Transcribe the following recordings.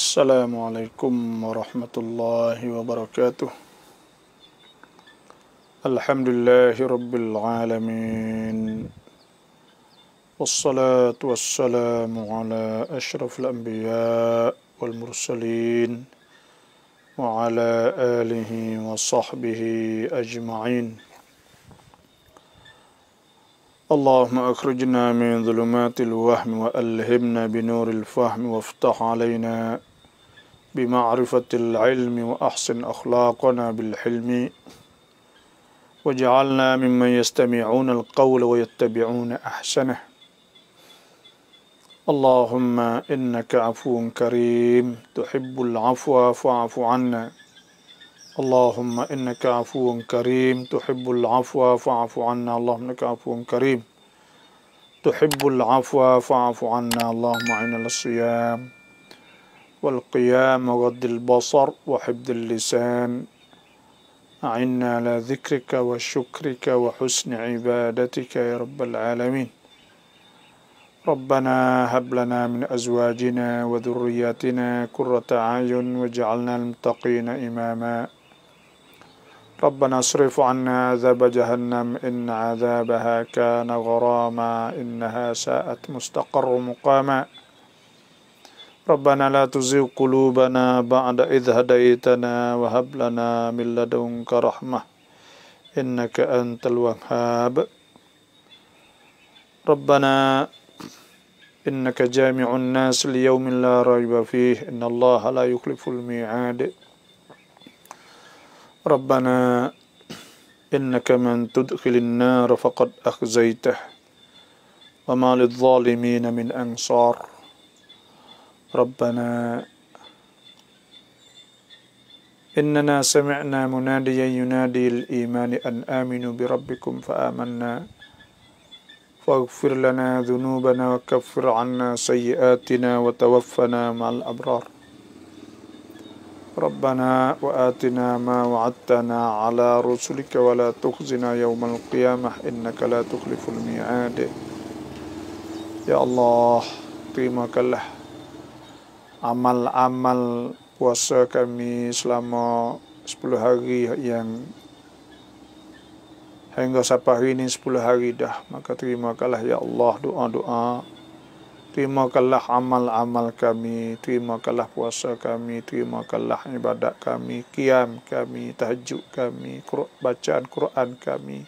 السلام عليكم ورحمة الله وبركاته الحمد لله رب العالمين والصلاة والسلام على أشرف الأنبياء والمرسلين وعلى آله وصحبه أجمعين اللهم أخرجنا من ظلمات الوهم وألهمنا بنور الفهم وافتح علينا بمعرفة العلم وأحسن أخلاقنا بالحلم وجعلنا ممن يستمعون القول ويتبعون أحسنه اللهم إنك عفو كريم تحب العفو فاعف عنا اللهم إنك عفو كريم تحب العفو فاعف عنا اللهم إنك عفو كريم تحب العفو فاعف عنا اللهم عنا الصيام والقيام وغض البصر وحفظ اللسان أعنا على ذكرك وشكرك وحسن عبادتك يا رب العالمين ربنا هب لنا من أزواجنا وذرياتنا قرة أعين واجعلنا المتقين إماماً ربنا اصرف عنا عذاب جهنم إن عذابها كان غراما إنها ساءت مستقر مقاما ربنا لا تزغ قلوبنا بعد إذ هديتنا وهب لنا من لدنك رحمة إنك أنت الوهاب ربنا إنك جامع الناس ليوم لا ريب فيه إن الله لا يخلف الميعاد ربنا إنك من تدخل النار فقد أخزيته وما للظالمين من أنصار ربنا إننا سمعنا مناديا ينادي الإيمان أن آمنوا بربكم فآمنا فاغفر لنا ذنوبنا وكفر عنا سيئاتنا وتوفنا مع الأبرار ربنا وآتنا ما وعدتنا على رسلك ولا تخزنا يوم القيامة إنك لا تخلف الميعاد يا الله terima kasih amal-amal puasa kami selama 10 hari yang hingga sampai hari ini 10 hari dah maka terima kasih ya Allah doa-doa Terima kalah amal-amal kami, terima kalah puasa kami, terima kalah ibadat kami, kiam kami, tahajud kami, bacaan Quran kami.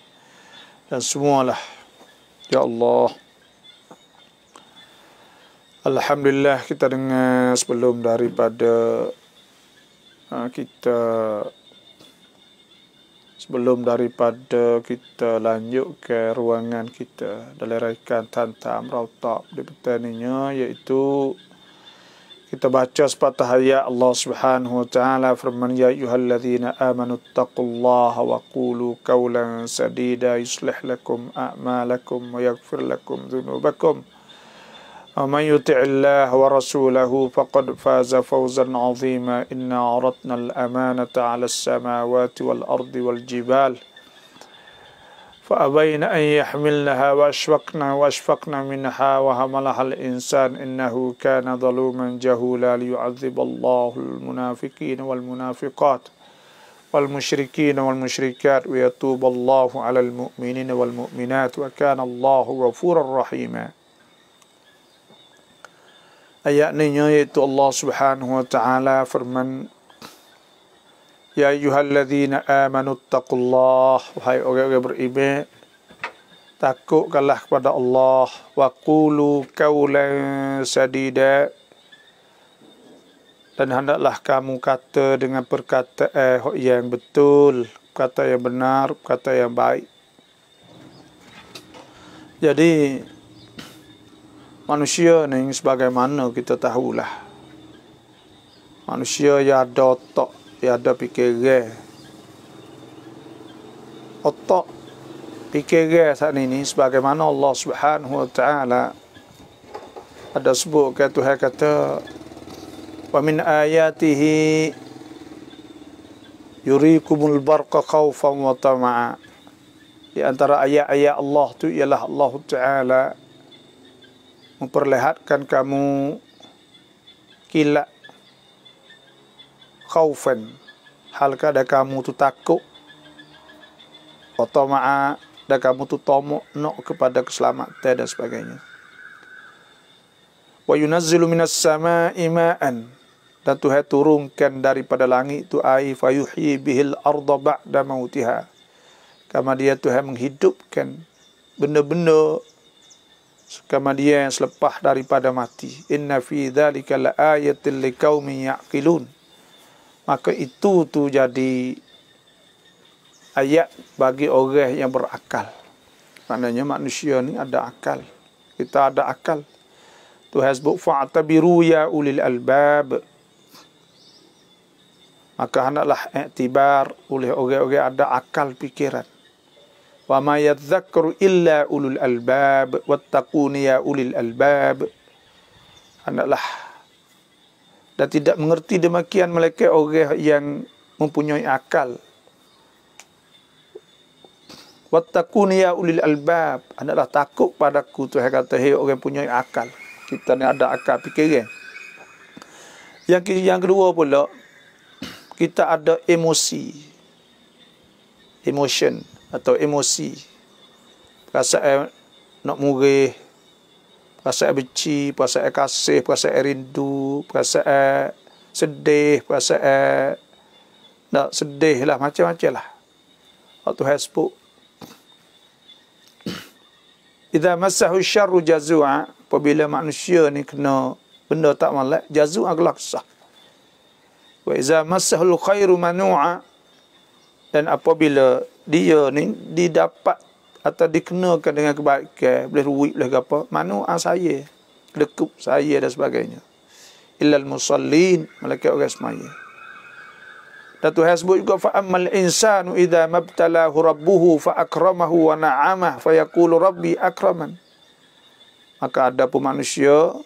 Dan semualah. Ya Allah. Alhamdulillah kita dengar sebelum daripada uh, kita sebelum daripada kita lanjut ke ruangan kita dalam raikan tantam rautab di petaninya iaitu kita baca sepatah ayat Allah Subhanahu wa taala firman ya ayyuhallazina amanu taqullaha wa qulu qawlan sadida yuslih lakum a'malakum wa yaghfir lakum dhunubakum ومن يطع الله ورسوله فقد فاز فوزا عظيما إنا عرضنا الأمانة على السماوات والأرض والجبال فأبين أن يحملنها وأشفقنا وأشفقنا منها وهملها الإنسان إنه كان ظلوما جهولا ليعذب الله المنافقين والمنافقات والمشركين والمشركات ويتوب الله على المؤمنين والمؤمنات وكان الله غفورا رحيما ayat ini yaitu Allah Subhanahu wa taala firman Ya ayyuhalladzina amanu taqullah wahai orang-orang beriman takutkanlah kepada Allah wa qulu qawlan sadida dan hendaklah kamu kata dengan perkataan yang betul kata yang benar kata yang baik jadi manusia ni sebagaimana kita tahulah manusia yang ada otak yang ada fikiran otak fikiran saat ini sebagaimana Allah Subhanahu wa taala ada sebut ke Tuhan kata wa min ayatihi yurikumul barqa khaufan wa tama'a di antara ayat-ayat Allah tu ialah Allah Ta'ala memperlihatkan kamu kilat khaufan hal kada kamu tu takut otoma'a dan kamu tu tomok nok kepada keselamatan dan sebagainya wa yunazzilu minas sama'i ma'an dan Tuhan turunkan daripada langit tu air fayuhi bihil arda ba'da mautiha kama dia Tuhan menghidupkan benda-benda kemudian selepas daripada mati inna fi dhalika la ayatil liqaumi yaqilun maka itu tu jadi ayat bagi orang yang berakal maknanya manusia ni ada akal kita ada akal tu hasbuk fa'tabiru ya ulil albab maka hendaklah iktibar oleh orang-orang ada akal fikiran وما يذكر إلا أولو الألباب واتقون يا أولي الألباب Anaklah dan tidak mengerti demikian mereka orang yang mempunyai akal. Wattakun ya ulil albab. Anaklah takut padaku Tuhan kata hey, orang mempunyai akal. Kita ni ada akal fikiran. Yang yang kedua pula kita ada emosi. Emotion atau emosi perasaan nak murih perasaan benci perasaan kasih perasaan rindu perasaan sedih perasaan nak sedih lah macam-macam lah waktu hasbuk idha masa syarru jazua apabila manusia ni kena benda tak malak jazua kelah kesah wa idha masahu khairu manua dan apabila dia ni didapat atau dikenakan dengan kebaikan boleh ruik boleh apa Manu ah saya lekup saya dan sebagainya illal musallin malaikat orang semaya dan Tuhan sebut juga fa ammal insanu idza mabtalahu rabbuhu fa akramahu wa na'amah fa yaqulu rabbi akraman maka ada pun manusia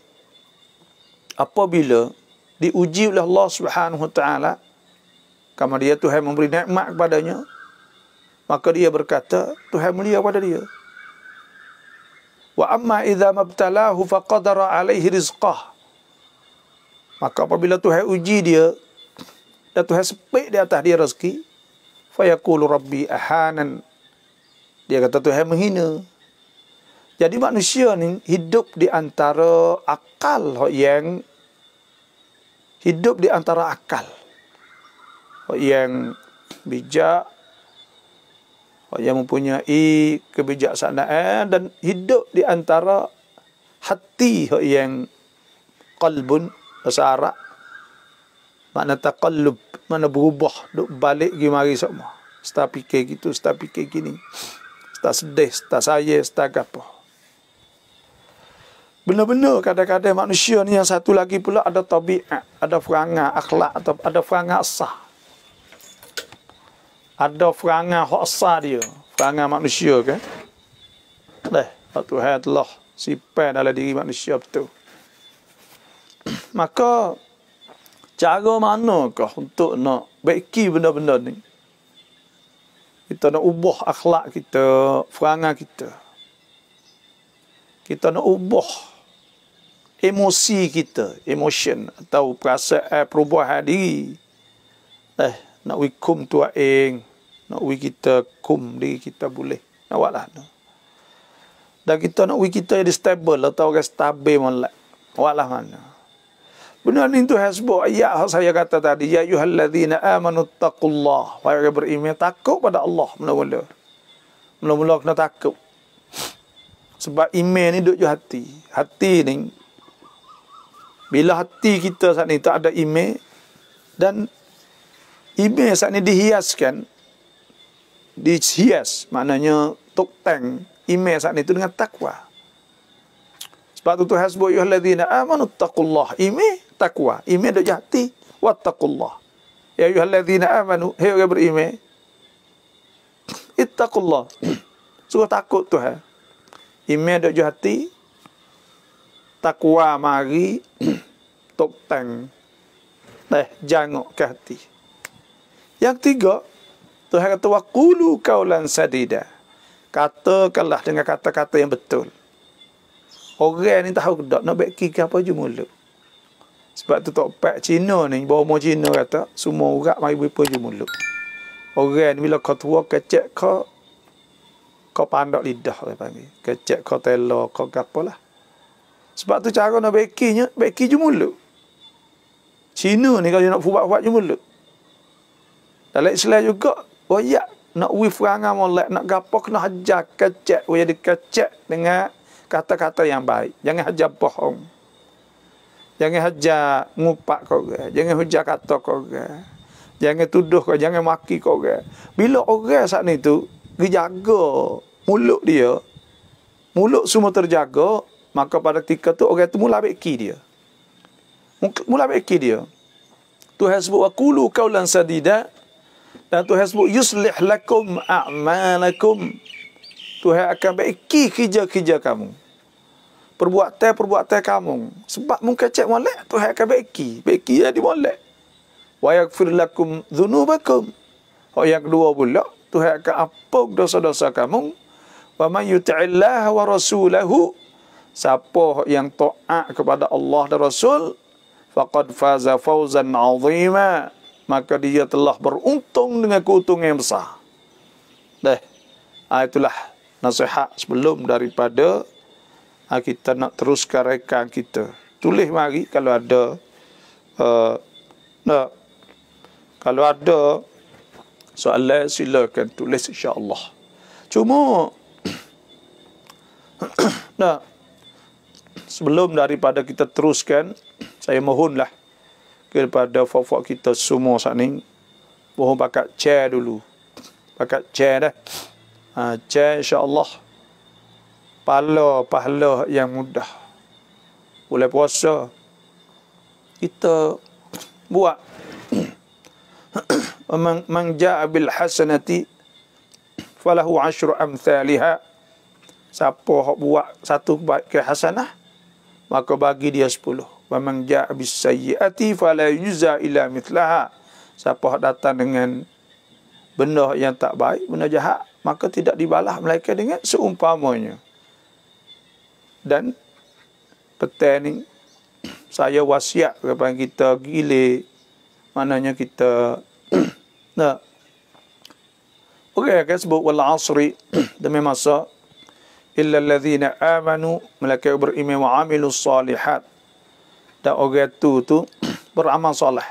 apabila diuji oleh Allah Subhanahu wa taala kamar dia Tuhan memberi nikmat kepadanya maka dia berkata Tuhan mulia pada dia wa amma idza mabtalahu faqadara alaihi rizqah maka apabila Tuhan uji dia dan Tuhan sepek di atas dia rezeki fayaqulu rabbi ahanan dia kata Tuhan menghina jadi manusia ni hidup di antara akal yang hidup di antara akal yang bijak yang mempunyai kebijaksanaan dan hidup di antara hati yang kalbun bersara makna taqallub mana berubah duk balik pergi mari semua setah fikir gitu setah fikir gini setah sedih setah saya setah gapo benar-benar kadang-kadang manusia ni yang satu lagi pula ada tabiat ada perangai akhlak atau ada perangai sah ada perangan khasa dia perangan manusia ke kan? leh waktu hai Allah sifat dalam diri manusia betul maka cara manakah untuk nak baiki benda-benda ni kita nak ubah akhlak kita perangan kita kita nak ubah emosi kita emotion atau perasaan perubahan diri eh nak wikum tua ing nak we kita kum diri kita boleh. Awaklah. Dan kita nak we kita jadi stable atau orang stabil malak. Awaklah mana. Benar ni tu hasbu ayat saya kata tadi ya ayyuhallazina amanu taqullah. Wahai orang beriman takut pada Allah mula-mula. Mula-mula kena takut. Sebab iman ni duduk di hati. Hati ni bila hati kita saat ni tak ada iman dan iman saat ni dihiaskan dihias maknanya tuk teng ime saat itu dengan takwa. Sebab itu hasbu ya alladziina aamanu taqullah ime takwa ime dak jati wa taqullah. Ya ayuha alladziina aamanu hei orang berime ittaqullah. Suka takut tu ha. Ime dak jati takwa mari tuk teng teh jangok ke hati. Yang tiga Tuhan kata waqulu qaulan sadida. Katakanlah dengan kata-kata yang betul. Orang ni tahu tak nak baik kira apa je mulu. Sebab tu tok pak Cina ni bawa mau Cina kata semua urat mari berpa je mulu. Orang ni bila kau tua kecek kau kau pandak lidah kau panggil. Kecek kau telo kau gapalah. Sebab tu cara nak bekinya, beki je mulu. Cina ni kalau nak buat-buat je mulu. Dalam Islam juga, Wajak oh, nak wif rangan molek, nak gapok, nak hajar kecek. Wajak dikecek dengan kata-kata yang baik. Jangan hajar bohong. Jangan hajar ngupak kau korang. Jangan hajar kata kau korang. Jangan tuduh kau, Jangan maki kau korang. Bila orang saat ni tu, dia jaga mulut dia. Mulut semua terjaga. Maka pada ketika tu, orang tu mula beki dia. Mula beki dia. Tuhan sebut, Wakulu kaulan sadidah dan Tuhan sebut yuslih lakum a'malakum Tuhan akan baiki kerja-kerja kamu perbuatan perbuatan kamu sebab mungkin cek molek Tuhan akan baiki baiki dia di molek wa yakfir lakum dhunubakum oh yang kedua pula Tuhan akan apa dosa-dosa kamu wa man yuti'illah wa rasulahu siapa yang toa kepada Allah dan Rasul faqad faza fawzan 'azima maka dia telah beruntung dengan keuntungan yang besar. Dah. Ah, itulah nasihat sebelum daripada ah, kita nak teruskan rekan kita. Tulis mari kalau ada nah kalau ada soalan silakan tulis insya-Allah. Cuma nah sebelum daripada kita teruskan saya mohonlah kepada fok-fok kita semua saat ni mohon pakat chair dulu pakat chair dah ha, chair insyaAllah pahala pahala yang mudah boleh puasa kita buat man, man hasanati falahu ashru amthaliha siapa buat satu kebaikan hasanah maka bagi dia sepuluh wa man jaa bis sayyiati fala yuzza ila mithlaha siapa datang dengan benda yang tak baik benda jahat maka tidak dibalas malaikat dengan seumpamanya dan petai ni saya wasiat kepada kita gile mananya kita nak Okey, kita sebut wal asri demi masa illa alladhina amanu malaikat beriman wa amilus salihat dan orang tu tu beramal soleh.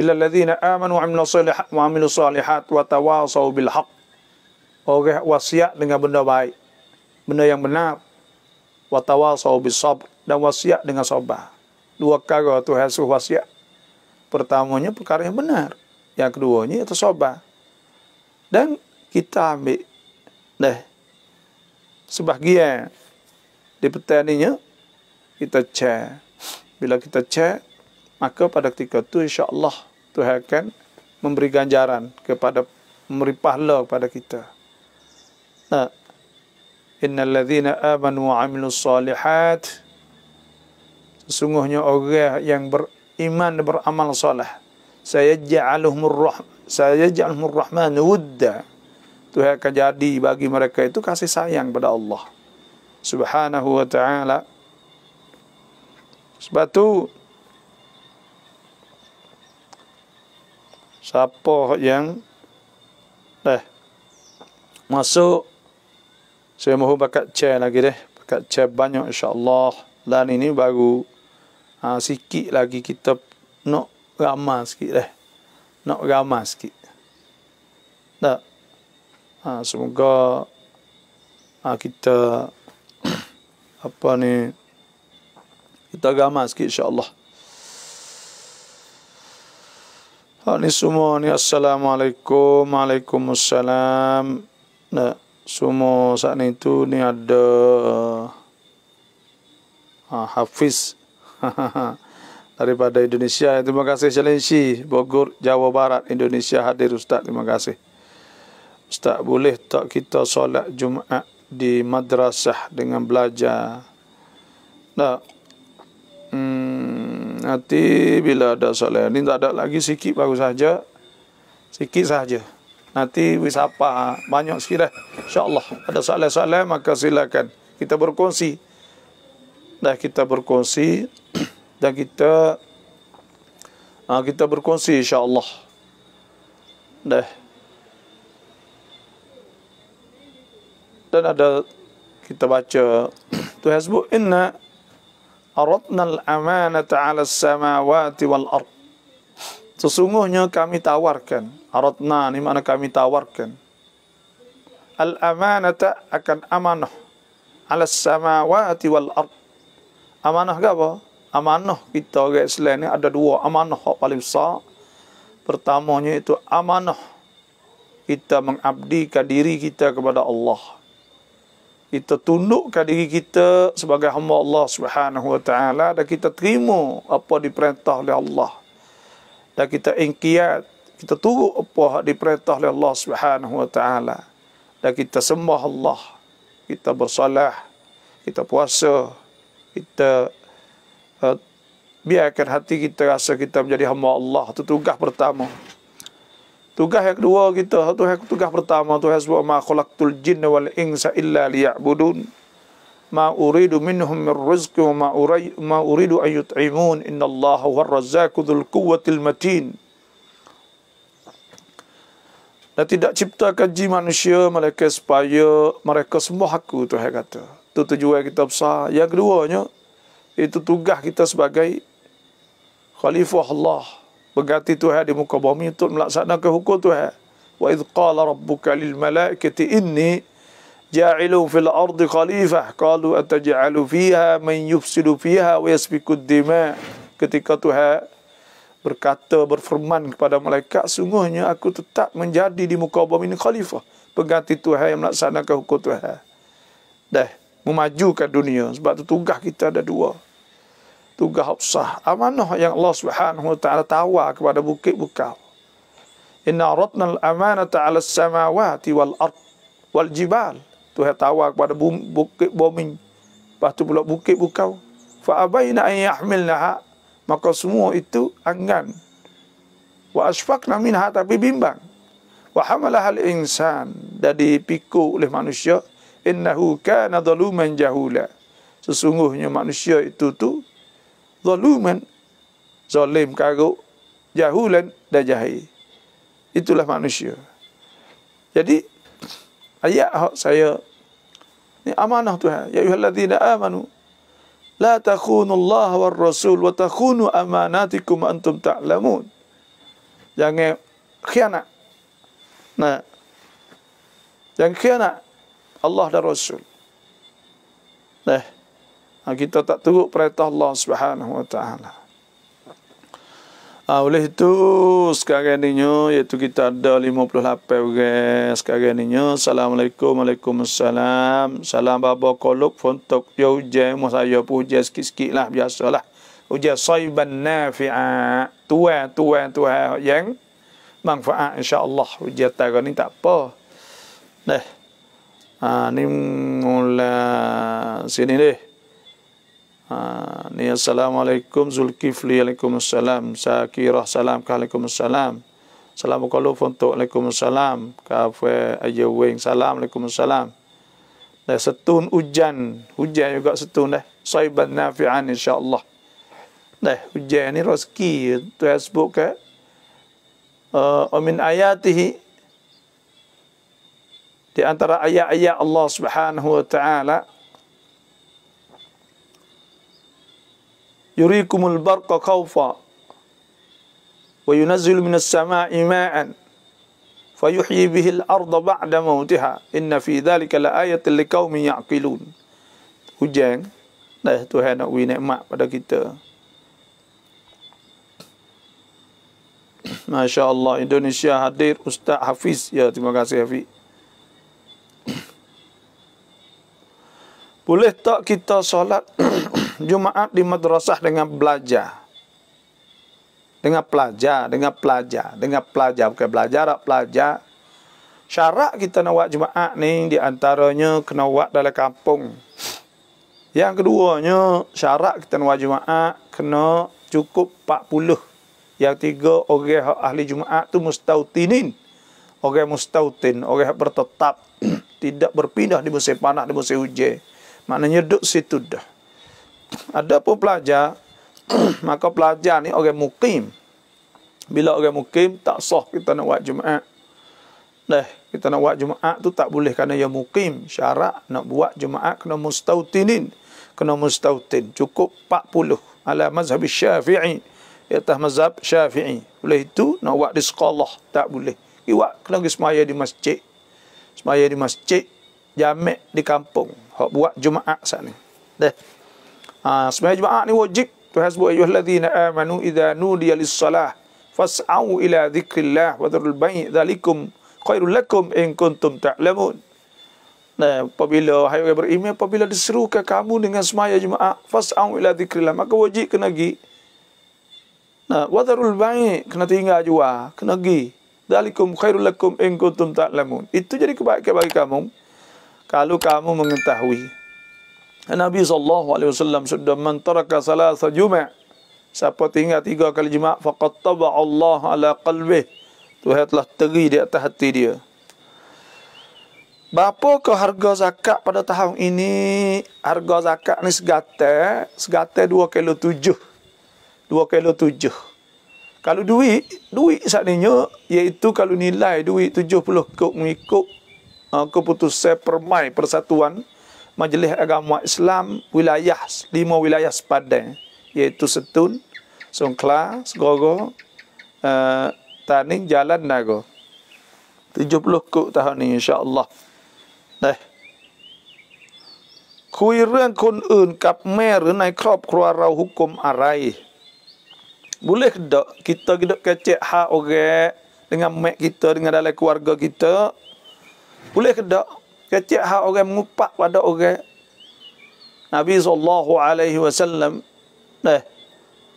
Illa alladhina amanu wa amilu salihat wa amilu salihat wa tawasaw bil haq. Orang wasiat dengan benda baik. Benda yang benar. Wa tawasaw bil sabr. Dan wasiat dengan sabar. Dua perkara tu hasil wasiat. Pertamanya perkara yang benar. Yang keduanya itu sabar. Dan kita ambil. deh Sebahagian. Di petaninya kita cek. Bila kita cek, maka pada ketika itu insyaAllah Tuhan akan memberi ganjaran kepada, memberi pahala kepada kita. Nah, Inna alladhina amanu wa amilu salihat. Sesungguhnya orang yang beriman dan beramal salih. Saya ja'aluhumur rahmat saya jalmur rahman wudda Tuhan akan jadi bagi mereka itu kasih sayang pada Allah subhanahu wa ta'ala sebab tu siapa yang eh masuk saya mahu bakat chair lagi deh, bakat chair banyak insya-Allah. Dan ini baru ha, sikit lagi kita nak ramah sikit deh. Nak ramah sikit. Tak. Ha, ah, semoga ha, kita apa ni kita agama sikit insyaAllah. Ha, semua ni Assalamualaikum. Waalaikumsalam. Nah, semua saat ni tu ni ada ha, Hafiz. Daripada Indonesia. Terima kasih Challenge Bogor, Jawa Barat, Indonesia hadir Ustaz. Terima kasih. Ustaz boleh tak kita solat Jumaat di madrasah dengan belajar? Nah, hati bila ada soalan ni tak ada lagi sikit baru saja sikit saja nanti wis apa banyak sikit dah insyaallah ada soalan-soalan maka silakan kita berkongsi dah kita berkongsi dan kita ha, kita berkongsi insyaallah dah dan ada kita baca tu hasbu inna aradna al-amanata 'ala as-samawati wal ard sesungguhnya kami tawarkan aradna ni mana kami tawarkan al-amanata akan amanah 'ala as-samawati wal ard amanah gapo amanah kita orang Islam ni ada dua amanah yang paling besar pertamanya itu amanah kita mengabdikan diri kita kepada Allah kita tundukkan diri kita sebagai hamba Allah Subhanahu Wa Taala dan kita terima apa diperintah oleh Allah dan kita ingkiat kita turut apa yang diperintah oleh Allah Subhanahu Wa Taala dan kita sembah Allah kita bersalah kita puasa kita uh, biarkan hati kita rasa kita menjadi hamba Allah itu tugas pertama Tugas yang kedua kita, tugas yang tugas pertama tu hasbu ma khalaqtul jinna wal insa illa liya'budun. Ma uridu minhum min rizqi wa ma uridu an yut'imun inna Allah war razzaqu dzul quwwatil matin. Dan tidak ciptakan jin manusia mereka supaya mereka sembah aku Tuhan kata. Itu tujuan kita besar. Yang keduanya itu tugas kita sebagai khalifah Allah pengganti Tuhan di muka bumi untuk melaksanakan hukum Tuhan. Wa idh qala rabbuka lil malaikati inni ja'ilu fil ardi khalifah qalu ataj'alu fiha man yufsidu fiha wa yasfiku dima ketika Tuhan berkata berfirman kepada malaikat sungguhnya aku tetap menjadi di muka bumi ini khalifah pengganti Tuhan yang melaksanakan hukum Tuhan. Dah memajukan dunia sebab tu tugas kita ada dua tugas sah. Amanah yang Allah Subhanahu wa taala tawa kepada bukit bukau. Inna aradna al-amanata 'ala as-samawati wal ard wal jibal. Tuhan tawa kepada bukit bumi. Lepas tu pula bukit bukau. Fa abaina an yahmilnaha maka semua itu angan. Wa asfaqna minha tapi bimbang. Wa hamalahal insan dari piku oleh manusia innahu kana dhaluman jahula. Sesungguhnya manusia itu tu zaluman zalim karuk jahulan dan jahil itulah manusia jadi ayat hak saya ni amanah Tuhan ya ayyuhallazina amanu la takhunu Allah war rasul wa takhunu amanatikum antum ta'lamun yang khianat nah yang khianat Allah dan rasul nah Ha, kita tak turut perintah Allah Subhanahu Wa Taala. Ha, oleh itu sekarang ini iaitu kita ada 58 orang sekarang ini. Assalamualaikum, Waalaikumsalam. Salam babo kolok fontok yo je mo saya puja sikit-sikit lah biasalah. Uja saiban nafi'a. Tua tua tua yang manfaat insya-Allah. Uja tagar ni tak apa. Nah. Ah ha, ni mula sini deh. Ha, ni assalamualaikum Zulkifli alaikumussalam Sakirah salam ka alaikumussalam Salam kalau untuk alaikumussalam kafe aja weng salam alaikumussalam dah setun hujan hujan juga setun dah saiban nafi'an insyaallah dah hujan ni rezeki tu sebut ke uh, min ayatihi di antara ayat-ayat Allah Subhanahu wa taala yurikumul barqa khawfa wa yunazzilu minas samai ma'an fayuhyi bihil arda ba'da mautiha inna fi dhalika la ayatin liqaumin yaqilun hujan dah Tuhan nak uji nikmat pada kita Masya Allah Indonesia hadir Ustaz Hafiz Ya terima kasih Hafiz Boleh tak kita solat Jumaat di madrasah dengan belajar. Dengan pelajar, dengan pelajar, dengan pelajar. Bukan belajar, tak pelajar. Syarat kita nak buat Jumaat ni di antaranya kena buat dalam kampung. Yang keduanya, syarat kita nak buat Jumaat kena cukup 40. Yang tiga, orang ahli Jumaat tu mustautinin. Orang mustautin, orang bertetap. tidak berpindah di musim panas, di musim hujan. Maknanya duduk situ dah. Ada pun pelajar, maka pelajar ni orang mukim. Bila orang mukim, tak sah kita nak buat Jumaat. Dah, kita nak buat Jumaat tu tak boleh kerana ia mukim. Syarat nak buat Jumaat kena mustautinin. Kena mustautin. Cukup 40. Ala mazhab syafi'i. Iatah mazhab syafi'i. Oleh itu, nak buat di sekolah. Tak boleh. Ia buat kena semaya di masjid. Semaya di masjid. Jamek di kampung. Hak buat Jumaat sana. Dah. Ha, sebenarnya jemaah ni wajib. Tuhan sebut, Ayuh ya ladhina amanu idha nudiya lissalah. Fas'au ila zikrillah wa bayi dhalikum khairul lakum in kuntum ta'lamun. Nah, apabila hai orang beriman apabila diserukan kamu dengan semaya jemaah fas'au ila zikrillah maka wajib kena pergi nah wadarul baik kena tinggal jua kena pergi dalikum khairul lakum in kuntum ta'lamun itu jadi kebaikan bagi kamu kalau kamu mengetahui Nabi sallallahu alaihi wasallam sudah mentaraka salasa jumat siapa tinggal tiga kali jumat faqad taba Allah ala qalbi Tuhan telah teri di atas hati dia Bapa ke harga zakat pada tahun ini harga zakat ni segate segate 2 kilo 7 2 kilo 7 kalau duit, duit seandainya iaitu kalau nilai duit 70 ikut mengikut uh, keputusan permai persatuan Majlis Agama Islam wilayah lima wilayah sepadan iaitu Setun, Songkla, Gogo, uh, eh, Taning, Jalan Nago. 70 kuk tahun ni insya-Allah. Dah. Eh. dengan dengan mak, keluarga kita kita kita boleh boleh ha, คุยเรื่องคนอื่นกับแม่หรือในครอบครัวเราหุกมอะไรบุเลกดอกกิตกิดกเจฮาโอเกดังแม่กิตดังอะไรครอบครัวกิตบุเลกดอก Ketiak hak orang mengupak pada orang Nabi sallallahu alaihi wasallam. Eh.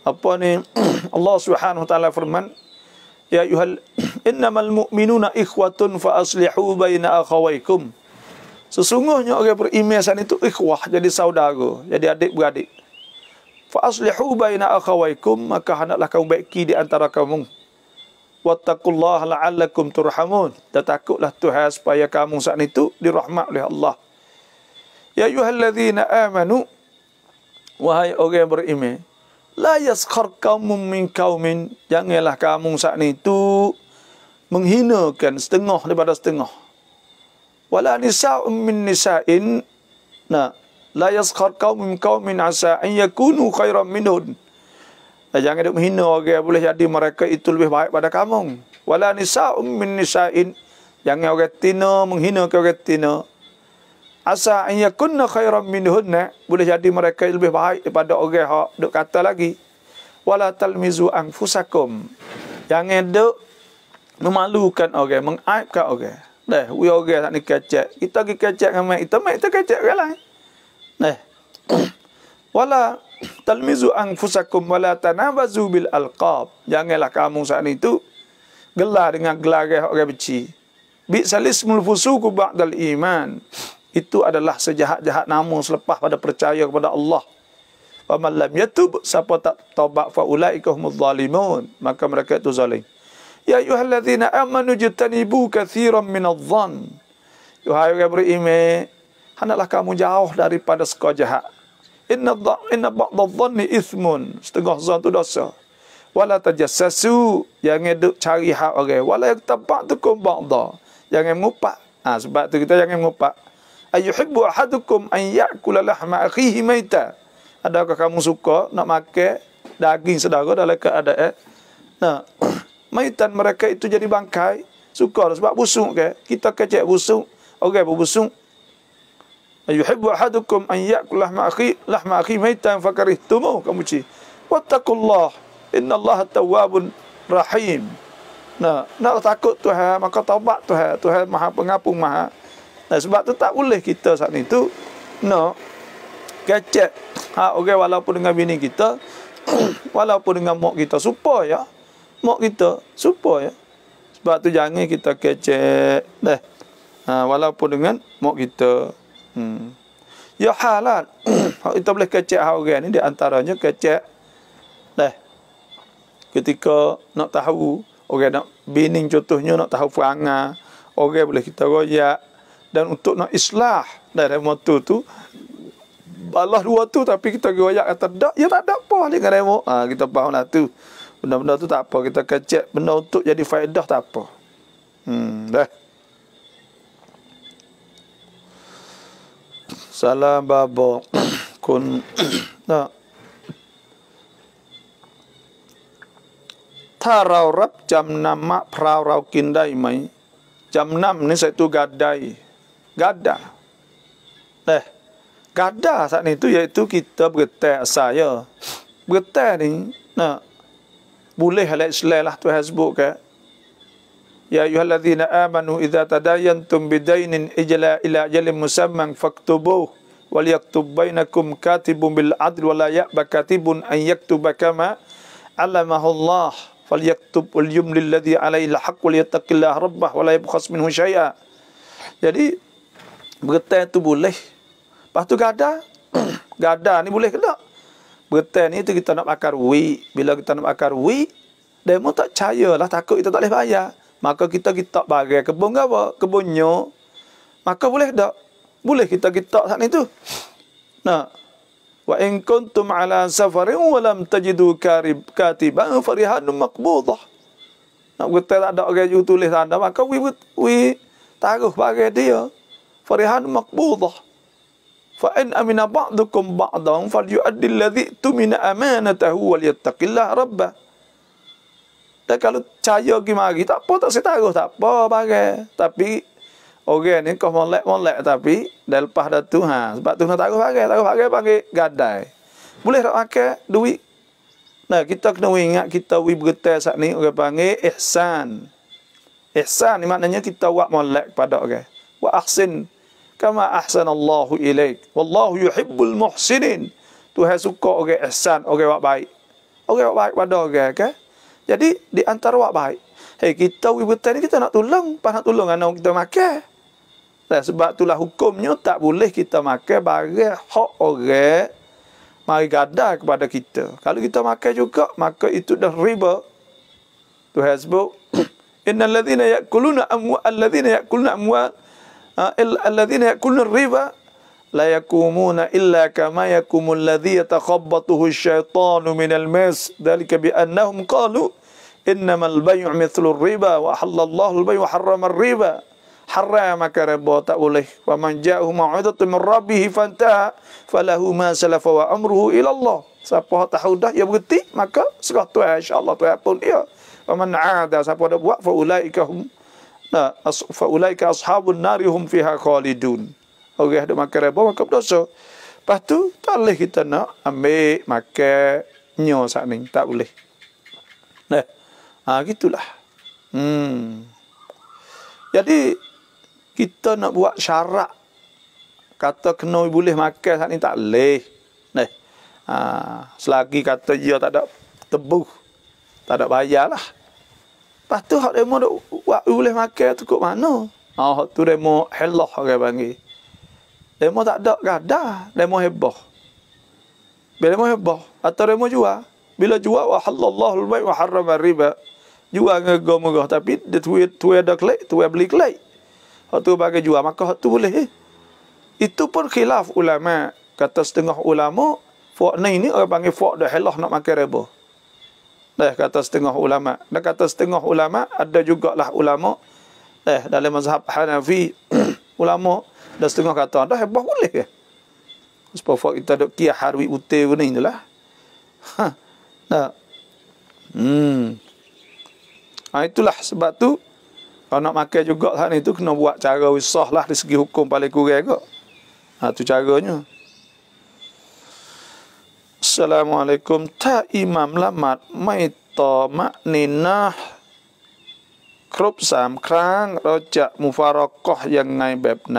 Apa ni? Allah Subhanahu taala firman, "Ya ayyuhal innamal mu'minuna ikhwatun fa aslihu baina akhawaykum." Sesungguhnya orang beriman itu ikhwah, jadi saudara, jadi adik beradik. "Fa aslihu baina akhawaykum," maka hendaklah kamu baiki di antara kamu wattaqullaha la'allakum turhamun. Dan takutlah Tuhan supaya kamu saat itu dirahmat oleh Allah. Ya ayyuhallazina amanu wahai orang yang beriman, la yaskhar qaumun min qaumin. Janganlah kamu saat itu menghinakan setengah daripada setengah. Wala nisa'un min nisa'in. Nah, la yaskhar qaumun min qaumin yakunu khairan minun. Dan eh, jangan duk menghina orang yang boleh jadi mereka itu lebih baik pada kamu. Wala nisa'um min nisa'in. Jangan orang tina menghina ke orang tina. Asa inya kunna khairan minhunna boleh jadi mereka lebih baik daripada orang hak duk kata lagi. Wala talmizu anfusakum. Jangan duk memalukan orang, mengaibkan orang. Dah, we orang tak ni kecek. Kita pergi kecek dengan mak kita, mak kita kecek orang lain. Dah. Wala Talmizu anfusakum wala tanabazu bil alqab. Janganlah kamu saat itu gelar dengan gelar orang beci. Bi salismul fusuku ba'dal iman. Itu adalah sejahat-jahat nama selepas pada percaya kepada Allah. Wa man lam yatub siapa tak taubat fa ulaika humuz zalimun. Maka mereka itu zalim. Ya ayyuhallazina amanu jitanibu katsiran minadh dhann. Yuhai orang beriman, hendaklah kamu jauh daripada sekolah jahat inna dha inna ba'dha dhanni ithmun setengah zon tu dosa wala tajassasu yang duk cari hak orang okay. wala tabak tu kum ba'dha jangan ngupak ah ha, sebab tu kita jangan ngupak ayuhibbu ahadukum an ya'kula lahma akhihi maita adakah kamu suka nak makan daging saudara dalam keadaan eh? Ha, nah maitan mereka itu jadi bangkai suka lah sebab busuk ke kita kecek busuk orang okay, berbusuk Ayuhibbu ahadukum an ya'kul lahma akhi lahma akhi maitan fakarihtumu kamu cik. ci. inna Allah tawwabun rahim. Nah, nak takut Tuhan maka taubat Tuhan. Tuhan Maha Pengampun Maha. Nah, sebab tu tak boleh kita saat itu no kecek ha okay, walaupun dengan bini kita walaupun dengan mak kita supaya ya. Mak kita supaya ya. Sebab tu jangan kita kecek deh. Ha, walaupun dengan mak kita Hmm. Ya halal. kita boleh kecek orang ni di antaranya kecek leh. Ketika nak tahu orang nak bining contohnya nak tahu fanga, orang boleh kita royak dan untuk nak islah dari motor tu Allah dua tu tapi kita royak kata tak ya tak ada apa dengan remo. Ha, kita lah tu. Benda-benda tu tak apa kita kecek benda untuk jadi faedah tak apa. Hmm, dah. ซาลาบาบอกคุณนะถ้าเรารับจำนำมะพร้าวเรากินได้ไหมจำนำนีิส่ยตัวกัดได้กัดดาเด้กัดดาสักนี่ตัวให่ตัวกิตเตอร์เบื่อแต่เสียเบื่อแต่นี่นะบุเล่ฮะเลสเล่ละตัวเฮสบุกแก يا أيها الذين آمنوا إذا تداينتم بدين إجلا إلى أجل مسمى فاكتبوه وليكتب بينكم كاتب بالعدل ولا يأب كاتب أن يكتب كما علمه الله فليكتب اليمن الذي عليه الحق وليتق الله ربه ولا يبخس منه شيئا Jadi Bertai tu boleh Lepas tu gada Gada ni boleh ke tak Bertai ni tu kita nak akar wik Bila kita nak akar wik Demo tak cahaya lah Takut kita tak boleh bayar maka kita kita bagi kebun apa? Kebunnya. Maka boleh tak? Boleh kita kita saat itu. Nah, wa in kuntum ala safarin wa lam tajidu karib katiban farihanun maqbudah. Nak kata tak ada orang yang tulis anda, maka we we taruh bagai dia. Farihan maqbudah. Fa in amina ba'dukum ba'dan falyu'addi alladhi tumina amanatahu wal yattaqillaha rabbah. Dan kalau cahaya pergi mari, tak apa, tak setaruh, tak apa, pakai. Tapi, orang ni kau molek-molek tapi, dah lepas dah tu, ha, sebab tu nak taruh pakai, taruh pakai, pakai gadai. Boleh tak pakai duit? Nah, kita kena ingat, kita wui bertel saat ni, orang panggil ihsan. Ihsan ni maknanya kita buat molek pada orang. Okay? Wa ahsin, kama ahsan Allahu ilaik. Wallahu yuhibbul muhsinin. Tuhan suka orang okay, ihsan, orang okay, buat baik. Orang okay, buat baik pada orang, okay? okay? Jadi di antara wak baik. Hei kita ui ni kita nak tolong, pas nak tolong anak kita makan. Dan sebab itulah hukumnya tak boleh kita makan barang hak orang mari gada kepada kita. Kalau kita makan juga, maka itu dah riba. Tu hasbuk. Innal ladzina ya'kuluna amwa alladzina ya'kuluna amwa ah, alladzina ya'kuluna riba لا يقومون إلا كما يقوم الذي يتخبطه الشيطان من الماس ذلك بأنهم قالوا إنما البيع مثل الربا وأحل الله البيع وحرم الربا حرم كربا تأوله ومن جاءه موعظة من ربه فانتهى فله ما سلف وأمره إلى الله سبحانه تحوده dah ia مكة maka serah Tuhan insyaAllah Tuhan pun dia waman فأولئك هم فأولئك أصحاب النار هم فيها خالدون orang ada makan rebah makan berdosa. Lepas tu tak boleh kita nak ambil makan nyaw sak ni, tak boleh. Nah. Ha gitulah. Hmm. Jadi kita nak buat syarat kata kena boleh makan sak ni tak boleh. Nah. Ha, selagi kata dia tak ada tebu, tak ada lah. Lepas tu hak demo buat boleh makan tu ke mana? Ah, oh, tu demo helah orang panggil. Demo tak ada gada, demo heboh. Bila demo heboh atau demo jual, bila jual wa halallahul bai wa harram riba. Jual ngegomoh tapi dia tuai tuai ada klik, tuai beli klik. Hatu bagi jual maka tu boleh. Eh. Itu pun khilaf ulama, kata setengah ulama, fuak ni ni orang panggil fuak dah helah nak makan riba. Dah kata setengah ulama, dah kata setengah ulama ada juga lah ulama. Eh dalam mazhab Hanafi ulama dan setengah kata, dah hebah boleh ke? Sebab faham kita ada kiah harwi utih ni ni lah. Ha. Tak. Hmm. Ha, itulah sebab tu, kalau nak makan juga lah ni tu, kena buat cara wisah lah di segi hukum paling kurang kot. Ha, tu caranya. Assalamualaikum. Ta imam lamat maita makninah ครบสามครั้งเราจะมุฟารอกอยังไงแบบไหน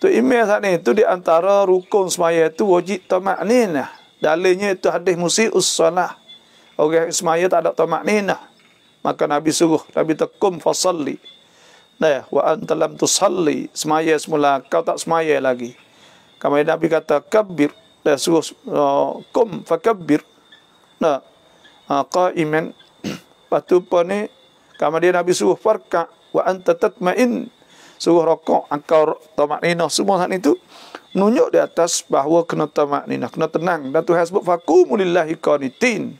Tu imeh saat ni tu di antara rukun semaya tu wajib tamakninah. Dalilnya itu hadis musi ussalah. Orang okay, semaya tak ada tamakninah. Maka Nabi suruh Nabi takum fasalli. Nah, wa anta lam tusalli semaya semula kau tak semaya lagi. Kemudian Nabi kata kabir dan suruh uh, kum fakabbir. Nah, uh, qaiman patu pun ni kemudian Nabi suruh farka wa anta tatmain suruh rokok, angkau tamak nina. Semua hal itu menunjuk di atas bahawa kena tamak nina. Kena tenang. Dan Tuhan sebut, Fakumu lillahi qanitin.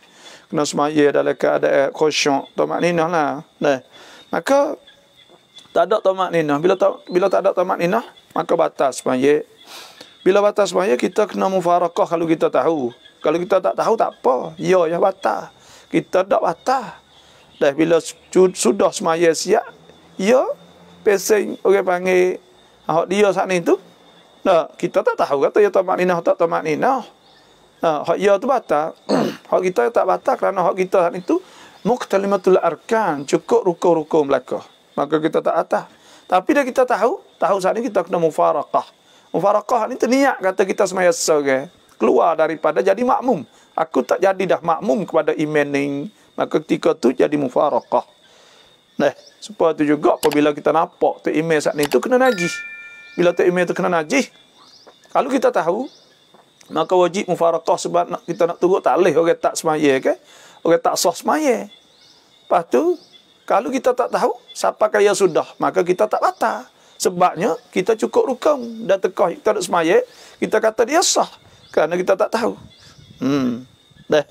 Kena semaya dalam keadaan khusyuk tamak nina lah. Nah. Maka tak ada tamak nina. Bila tak, bila tak ada tamak nina, maka batas semaya. Bila batas semaya, kita kena mufarakah kalau kita tahu. Kalau kita tak tahu, tak apa. Ya, ya batas. Kita tak batas. Dah bila sudah semaya siap, ya pesen orang panggil hak dia saat ni tu. Nah, kita tak tahu kata ya tak maknina tak tak maknina. Nah, hak dia tu batal. hak kita tak batal kerana hak kita saat ni tu muktalimatul arkan, cukup rukun-rukun belaka. Maka kita tak atas. Tapi dah kita tahu, tahu saat ni kita kena mufaraqah. Mufaraqah ni niat kata kita semaya sore. Keluar daripada jadi makmum. Aku tak jadi dah makmum kepada imaning. Maka ketika tu jadi mufaraqah. Nah, eh, supaya tu juga apabila kita nampak tu email saat ni tu kena najis. Bila tu email tu kena najis, kalau kita tahu maka wajib mufaraqah sebab nak, kita nak turut talih orang tak semaya okay Orang tak sah semaya. Lepas tu kalau kita tak tahu siapa kaya sudah, maka kita tak batal. Sebabnya kita cukup rukam dan tekah kita nak semaya, kita kata dia sah kerana kita tak tahu. Hmm. Dah. Eh,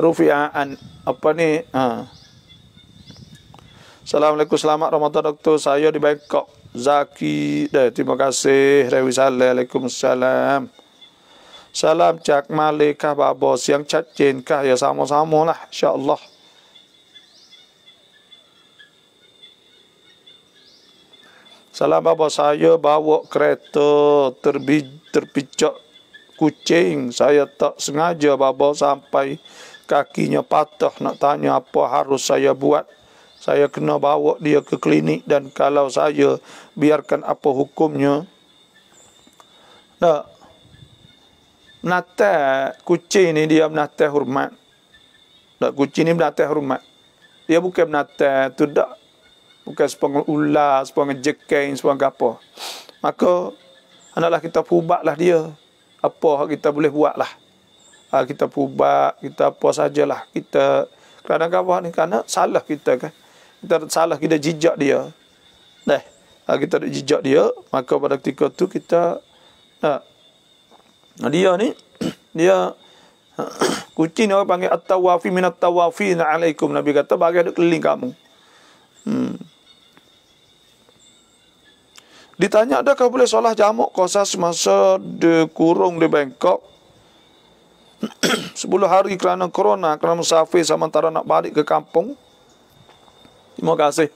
Rufi'an apa ni? Ha. Uh. Assalamualaikum selamat Ramadan doktor saya di Bangkok Zaki Dah, eh, terima kasih Rewi salam, Waalaikumsalam Salam Cak Malikah Babo siang Cak Jinkah ya sama-sama lah insyaAllah Salam Babo saya bawa kereta terbi terpicok kucing saya tak sengaja Babo sampai kakinya patah nak tanya apa harus saya buat saya kena bawa dia ke klinik dan kalau saya biarkan apa hukumnya tak menatah kucing ni dia menatah hormat tak kucing ni menatah hormat dia bukan menatah tu tak bukan sepanggil ular sepanggil jekeng sepanggil gapo. maka hendaklah kita pubaklah dia apa kita boleh buat lah ah, kita pubak kita apa sajalah kita kerana kawah ni kerana salah kita kan kita salah kita jejak dia dah kita ada jejak dia maka pada ketika tu kita nah dia ni dia kucing ni orang panggil at-tawafi min at-tawafi alaikum nabi kata bagai ada keliling kamu hmm. ditanya ada kau boleh solat jamak kosa semasa dikurung di Bangkok 10 hari kerana corona kerana musafir sementara nak balik ke kampung Terima kasih.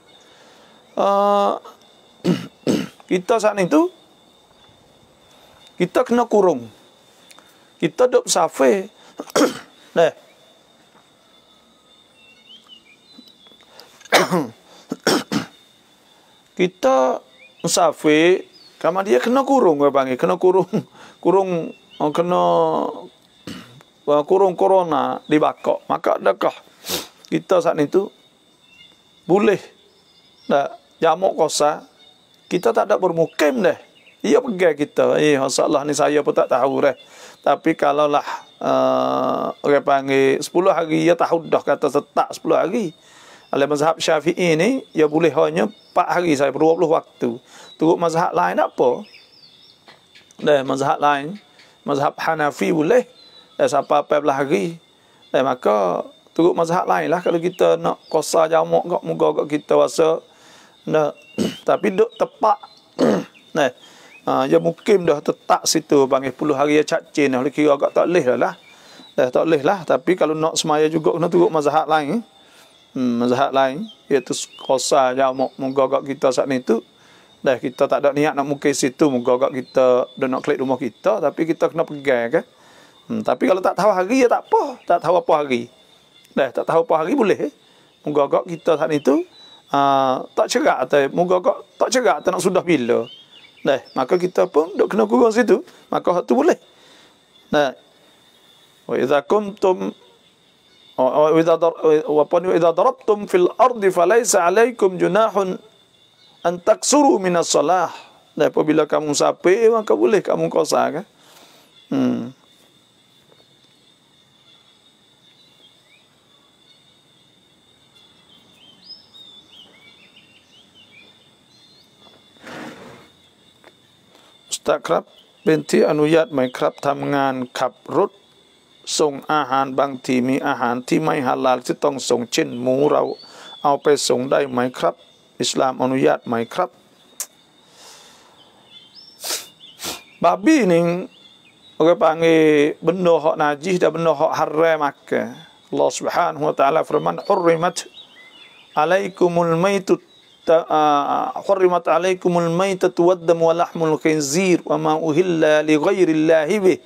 Uh, kita saat itu, kita kena kurung. Kita dok safe. Nah. Eh. kita safe, kama dia kena kurung, gue panggil. Kena kurung, kurung, oh, kena kurung corona di bakok. Maka adakah kita saat itu boleh. Tak. Jamuk kosak. Kita tak ada bermukim dah. Ia pegang kita. Eh, masalah ni saya pun tak tahu dah. Tapi kalaulah uh, orang panggil 10 hari, ia tahu dah kata tetap 10 hari. Alam mazhab syafi'i ni, ia boleh hanya 4 hari saya, 20 waktu. Turut mazhab lain apa? Dah, mazhab lain. Mazhab Hanafi boleh. Dah, siapa-apa belah hari. Dah, maka turut mazhab lain lah kalau kita nak kosa jamak kak muka kak kita rasa nak tapi duk tepat nah eh, ha, ya mukim dah tetap situ panggil puluh hari ya cacin Kalau kira agak tak leh lah lah eh, tak leh lah tapi kalau nak semaya juga kena turut mazhab lain hmm, mazhab lain iaitu kosa jamak muka kak kita saat ni tu dah kita tak ada niat nak mukim situ muka kak kita dah nak klik rumah kita tapi kita kena pegang kan hmm, tapi kalau tak tahu hari ya tak apa tak tahu apa hari Dah, tak tahu apa hari boleh. Eh? Moga-moga kita saat itu uh, tak cerak atau moga-moga tak cerak atau nak sudah bila. Dah, maka kita pun dok kena kurang situ, maka hak boleh. Nah. Wa idza kuntum wa wa pun idza darabtum fil ardi falaysa alaikum junahun an taksuru min as-salah. Nah, apabila kamu sape maka boleh kamu kosa kan? Hmm. ตะครับเป็นที่อนุญาตไหมครับทำงานขับรถส่งอาหารบางทีมีอาหารที่ไม่ฮาลาลที่ต้องส่งเช่นหมูเราเอาไปส่งได้ไหมครับ อิสลามอนุญาตไหมครับบาบีนิ่โอเคปังเอบันโนหะนาจิดะบันโนหะฮารเรมักอัลลอฮฺ س ب ح ا ن าแลา ت าฟรมันอุริมัตอะลัยกุมุลไมตุ آه، آه، حرمت عليكم الميتة والدم ولحم الخنزير وما أهل لغير الله به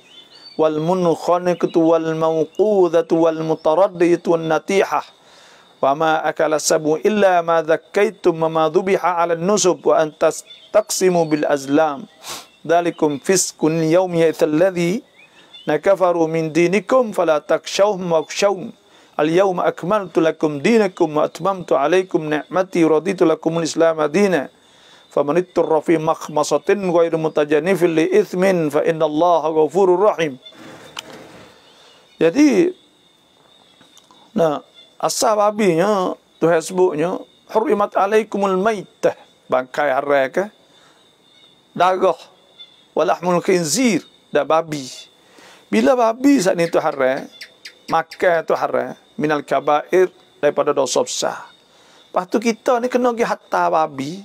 والمنخنقة والموقوذة والمتردية والنتيحة وما أكل السبع إلا ما ذكيتم وما ذبح على النسب وأن تقسموا بالأزلام ذلكم فسق يوم الذي نكفروا من دينكم فلا تخشوهم واخشوهم اليوم أكملت لكم دينكم وأتممت عليكم نعمتي alaikum لكم الإسلام دينا فمن اضطر في مخمصة غير متجنف لإثم فإن الله غفور رحيم Jadi nah asal abinya tu sebutnya hurimat alaikumul maitah bangkai harai dagoh darah walahmul khinzir dan babi bila babi saat ni tu haram makan tu haram minal kabair daripada dosa besar. Lepas tu kita ni kena pergi hatta babi.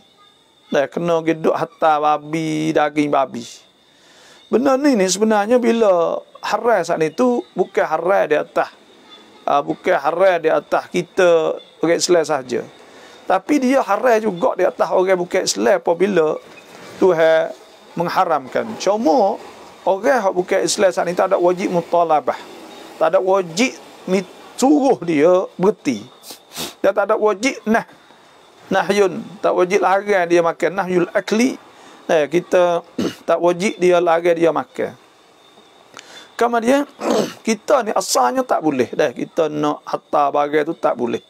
Dah kena pergi duduk hatta babi, daging babi. Benar ni ni sebenarnya bila harai saat ni tu bukan harai di atas. Uh, bukan harai di atas kita orang Islam saja. Tapi dia harai juga di atas orang bukan Islam apabila Tuhan mengharamkan. Cuma orang yang bukan Islam saat ni tak ada wajib mutalabah. Tak ada wajib mit- suruh dia berhenti. Dia tak ada wajib nah. Nahyun. Tak wajib larang dia makan. Nahyul akli. Eh, kita tak wajib dia larang dia makan. Kamu dia kita ni asalnya tak boleh dah kita nak hatta bagai tu tak boleh.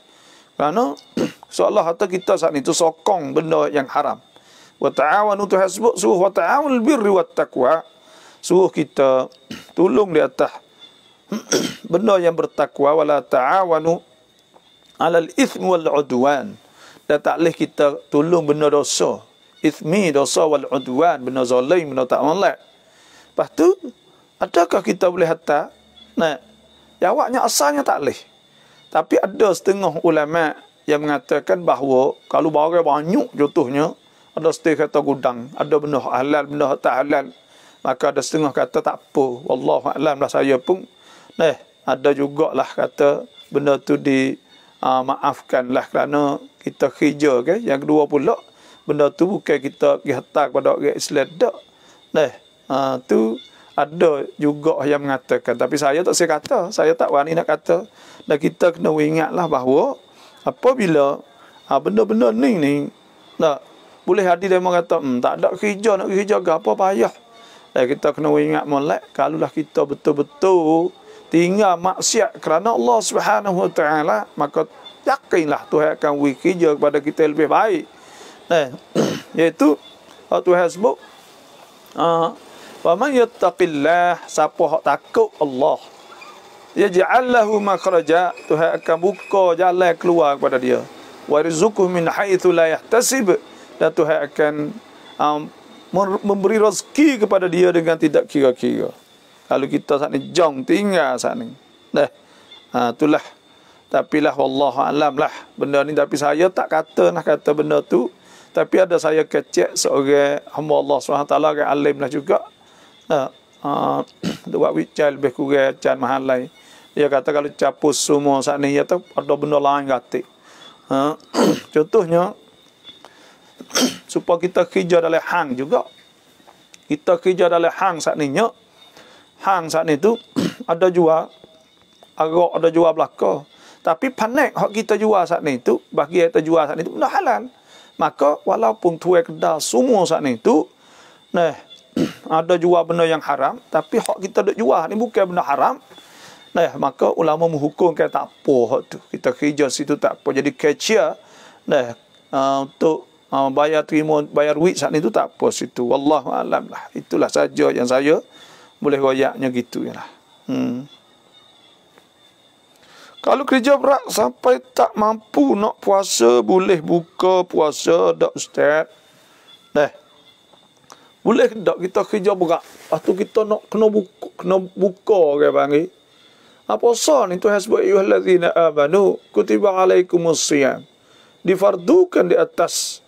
Kerana seolah harta kita saat ni tu sokong benda yang haram. Wa ta'awanu tu hasbu suruh wa ta'awul birri wat taqwa suruh kita tolong di atas benda yang bertakwa wala ta'awanu alal ism wal udwan dan tak boleh kita tolong benda dosa ismi dosa wal udwan benda zalim benda tak molek lepas tu adakah kita boleh hatta nah jawabnya asalnya tak boleh tapi ada setengah ulama yang mengatakan bahawa kalau barang banyak contohnya ada setengah kata gudang ada benda halal benda tak halal maka ada setengah kata tak apa wallahu alam lah saya pun Eh, ada juga lah kata benda tu di uh, maafkanlah kerana kita kerja ke. Okay? Yang kedua pula, benda tu bukan kita kehatan kepada orang Islam tak. Eh, uh, tu ada juga yang mengatakan. Tapi saya tak saya kata, saya tak berani nak kata. Dan kita kena ingat lah bahawa apabila uh, benda-benda ni ni, nah, boleh hadir dia mengatakan, hmm, tak ada kerja nak kerja ke apa payah. Eh, kita kena ingat molek, kalau lah kita betul-betul tinggal maksiat kerana Allah Subhanahu wa taala maka yakinlah Tuhan akan beri kerja kepada kita lebih baik. Nah, eh, iaitu Tuhan sebut ah wa man yattaqillah siapa hak takut Allah ya ja'al lahu makhraja Tuhan akan buka jalan keluar kepada dia wa rizquhu min haitsu la yahtasib dan Tuhan akan um, memberi rezeki kepada dia dengan tidak kira-kira. Kalau kita saat ni jong tinggal saat ni. Dah. Ha, itulah. Tapi lah wallahu alam lah benda ni tapi saya tak kata nak kata benda tu. Tapi ada saya kecek seorang hamba Allah SWT ke alim lah juga. Ha, ha, dia buat wicai lebih kurang can mahalai. Dia kata kalau capus semua saat ni, dia tahu ada benda lain kata. Ha, contohnya, supaya kita kerja dalam hang juga. Kita kerja dalam hang saat ni, nyok hang saat itu ada jual agak ada jual belaka tapi panek hak kita jual saat ni itu bagi kita jual saat ni itu dah halal maka walaupun tuai kedal semua saat ni itu nah ada jual benda yang haram tapi hak kita dok jual ni bukan benda haram nah maka ulama menghukum kata tak apa hak tu kita kerja situ tak apa jadi kecia nah uh, untuk uh, bayar terima bayar duit saat ni itu tak apa situ wallahu alam lah itulah saja yang saya boleh royaknya gitu ya. Lah. Hmm. Kalau kerja berat sampai tak mampu nak puasa, boleh buka puasa dak ustaz. Dah. Boleh dak kita kerja berat? Pastu kita nak kena buka, kena buka ke panggil. Apa sah Itu tu hasbu ayuh ladzina amanu kutiba alaikumus siyam. Difardukan di atas.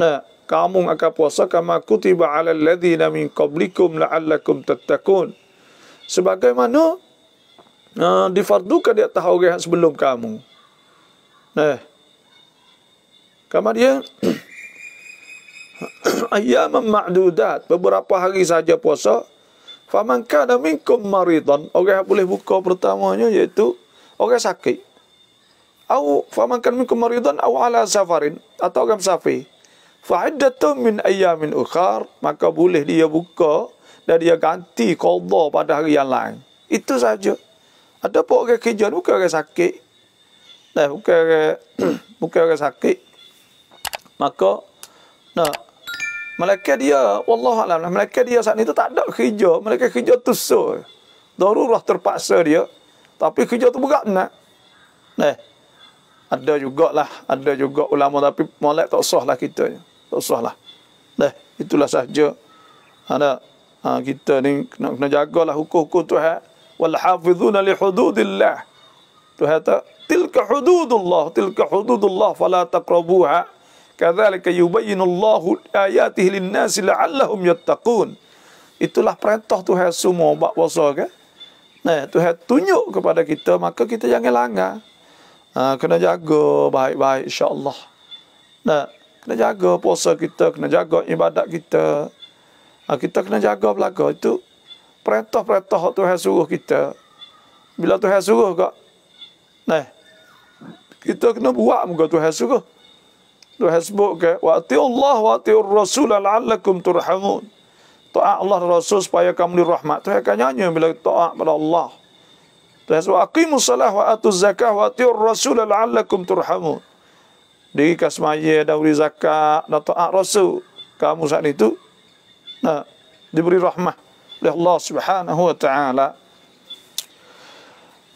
Nah, kamu akan puasa kama kutiba alal ladina min qablikum la'allakum tattaqun. Sebagaimana uh, difardukan di atas orang yang sebelum kamu. Nah. Eh. Kama dia ayyaman ma'dudat, beberapa hari saja puasa. Faman kana minkum maridan, orang yang boleh buka pertamanya iaitu orang sakit. Au faman kana minkum maridan au ala safarin atau orang safi fa'iddatun min ayyamin ukhar maka boleh dia buka dan dia ganti qadha pada hari yang lain itu saja ada pun orang kerja bukan orang sakit dan bukan orang bukan orang sakit maka nah mereka dia wallahu alam lah mereka dia saat itu tak ada kerja mereka kerja tusuk darurat terpaksa dia tapi kerja tu berat nak nah ada jugalah ada juga ulama tapi molek tak sah lah kita susahlah. Dah, itulah sahaja. Ada ha, kita ni kena kena jagalah hukum-hukum Tuhan. Wal hafizuna li hududillah. Tuhan tak tilka hududullah, tilka hududullah fala taqrabuha. Kadzalika yubayyinullahu ayatihi linnas la'allahum yattaqun. Itulah perintah Tuhan semua buat puasa kan? Nah, Tuhan tunjuk kepada kita maka kita jangan langgar. Ha, kena jaga baik-baik insya-Allah. Nah, kena jaga puasa kita, kena jaga ibadat kita. Ha, kita kena jaga belaka. Itu perintah-perintah Tuhan suruh kita. Bila Tuhan suruh kak, nah, kita kena buat muka Tuhan suruh. Tuhan sebut ke, Wati Allah, wati Rasul, la'allakum turhamun. Ta'at Allah Rasul supaya kamu dirahmat. Tuhan akan nyanyi bila ta'at pada Allah. Tuhan sebut, Aqimu salah wa atu zakah wa atiur rasul la'allakum turhamun diri kasmaya dan uri zakat dan taat rasul kamu saat itu nah, diberi rahmat oleh Allah Subhanahu wa taala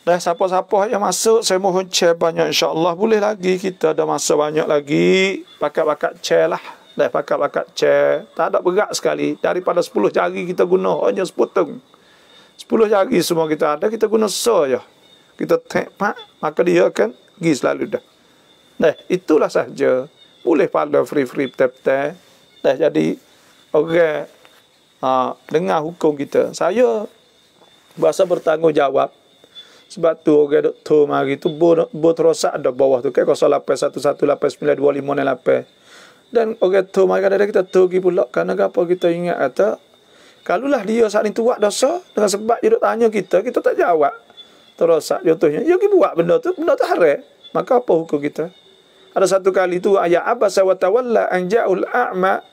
Dah siapa-siapa yang masuk saya mohon share banyak insya Allah boleh lagi kita ada masa banyak lagi Pakak-pakak share lah Dah pakak-pakak share tak ada berat sekali daripada 10 jari kita guna hanya sepotong 10 jari semua kita ada kita guna saja kita tepat maka dia akan pergi selalu dah Nah, itulah sahaja. Boleh pada free-free betul-betul. Nah, jadi orang ha, dengar hukum kita. Saya bahasa bertanggungjawab sebab tu orang doktor mari tu bot ada bawah tu kan 0811892568 dan orang tu mari ada kita tu pergi pula kerana apa kita ingat kata kalulah dia saat ni tuak dosa dengan sebab dia tanya kita kita tak jawab terosak jatuhnya dia pergi buat benda tu benda tu haram maka apa hukum kita ada satu kali itu ayat abasa wa tawalla an ja'ul a'ma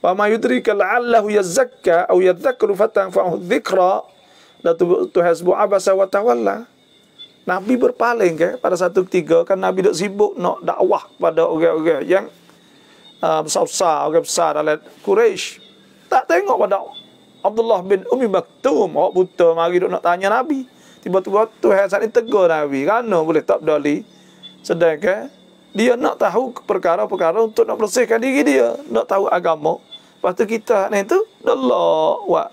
wa ma yudrika la'allahu yazakka aw yadhakkaru fatan fa'u dhikra la tu hasbu abasa wa Nabi berpaling ke pada satu ketiga kan Nabi dok sibuk nak dakwah pada orang-orang yang uh, besar-besar orang besar dalam Quraisy tak tengok pada Abdullah bin Umi Maktum orang buta mari dok nak tanya Nabi tiba-tiba tu hasan tegur Nabi kan boleh tak peduli ke? dia nak tahu perkara-perkara untuk nak bersihkan diri dia. Nak tahu agama. Lepas tu kita ni tu, Allah buat.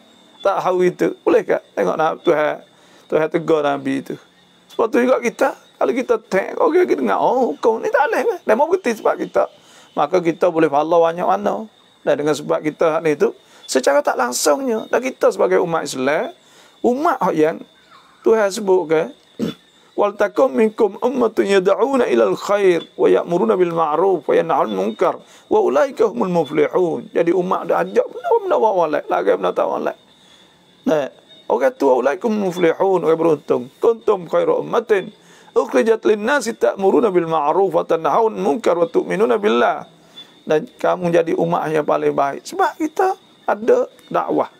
Tak tahu itu. Boleh tak? Tengok nak Tuhan. Tuhan tegur Nabi itu. Sebab tu juga kita. Kalau kita tengok, okey oh, kita dengar. Oh, hukum ni tak boleh. Dia mau berhenti sebab kita. Maka kita boleh follow banyak mana. Dan dengan sebab kita ni tu, secara tak langsungnya. Dan kita sebagai umat Islam, umat yang Tuhan sebutkan, Wal-takomin ولتكن منكم أمة يدعون إلى الخير ويأمرون بالمعروف وينهون المنكر وأولئك هم muflihun. jadi umat dah ajak benda bawa lek lagi benda tak bawa lek nah orang tu أولئك muflihun. المفلحون orang beruntung kuntum khairu ummatin ukhrijat linnasi ta'muruna bil ma'ruf wa tanhauna munkar wa tu'minuna billah dan kamu jadi umat yang paling baik sebab kita ada dakwah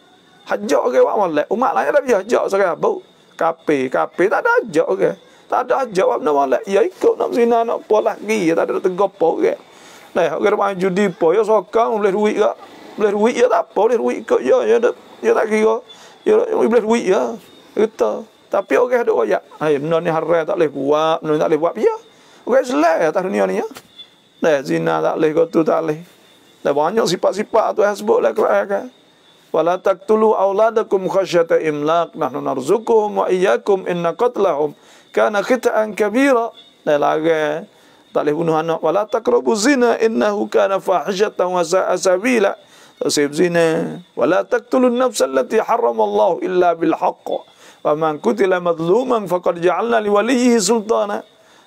hajak orang okay, buat umat lain dah biar hajak seorang abu kape kape tak ada hajak orang okay. Tak ada jawab nama lah. Ya ikut nak zina nak apa lagi. Ya tak ada tengok apa ke. Nah, orang okay, main judi apa. Ya sokong boleh duit ke. Boleh duit ya tak apa. Boleh duit ikut ya. Ya, ya, ya tak kira. Ya, boleh duit ya. Kita. Tapi orang ada wajak. Hey, benda ni haram tak boleh buat. Benda ni tak boleh buat. Ya. Orang okay, selai ya tak dunia ni ya. Nah, zina tak boleh. Kau tu tak boleh. Dah banyak sifat-sifat tu yang sebut lah kerajaan. Kan. Wala taktulu awladakum khasyata imlak. Nahnu narzukuhum wa iyakum inna qatlahum. كان خطا كبيرا طالبونه انه ولا تقربوا الزنا انه كان فاحشه وساء سبيلا تصيب زنا ولا تقتلوا النفس التي حرم الله الا بالحق ومن قتل مظلوما فقد جعلنا لوليه سلطانا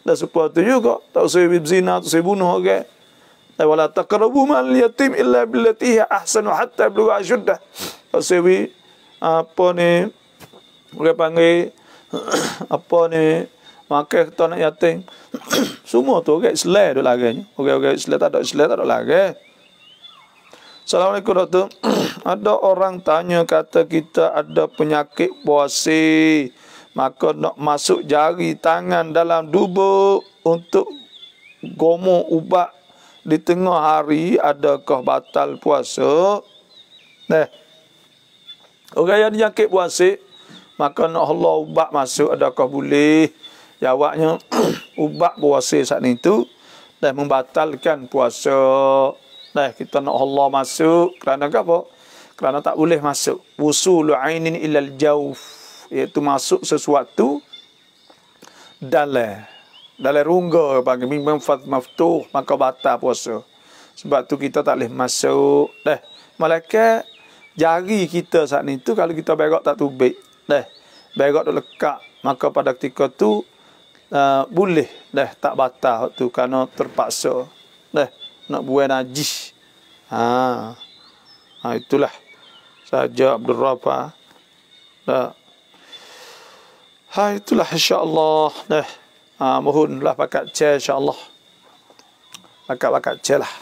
لا سكواتي يوكا تصيب زنا تصيبونه ولا تقربوا مال اليتيم الا بالتي هي احسن حتى يبلغ اشده تصيب اه بوني وكيف apa ni makan kita nak yatim semua tu okey Islam duk lagi. Okey okey Islam tak ada Islam tak ada lagi. Assalamualaikum doktor ada orang tanya kata kita ada penyakit puasa maka nak masuk jari tangan dalam dubu untuk gomo ubat di tengah hari adakah batal puasa Nah, eh. orang yang penyakit puasa maka nak Allah ubat masuk ada kau boleh jawabnya ya, ubat puasa saat itu dah membatalkan puasa dah kita nak Allah masuk kerana apa kerana tak boleh masuk wusulu ainin ilal jauf iaitu masuk sesuatu dalam dalam rungga bagi mimbang maftuh maka batal puasa sebab tu kita tak boleh masuk dah malaikat jari kita saat itu kalau kita berak tak tubik deh berak dok lekat maka pada ketika tu uh, boleh deh tak batal tu karena terpaksa deh nak buat najis ha. ha itulah saja Abdul Rafa dah ha itulah Allah, deh ha, mohonlah pakat c, insya Allah, pakat-pakat c lah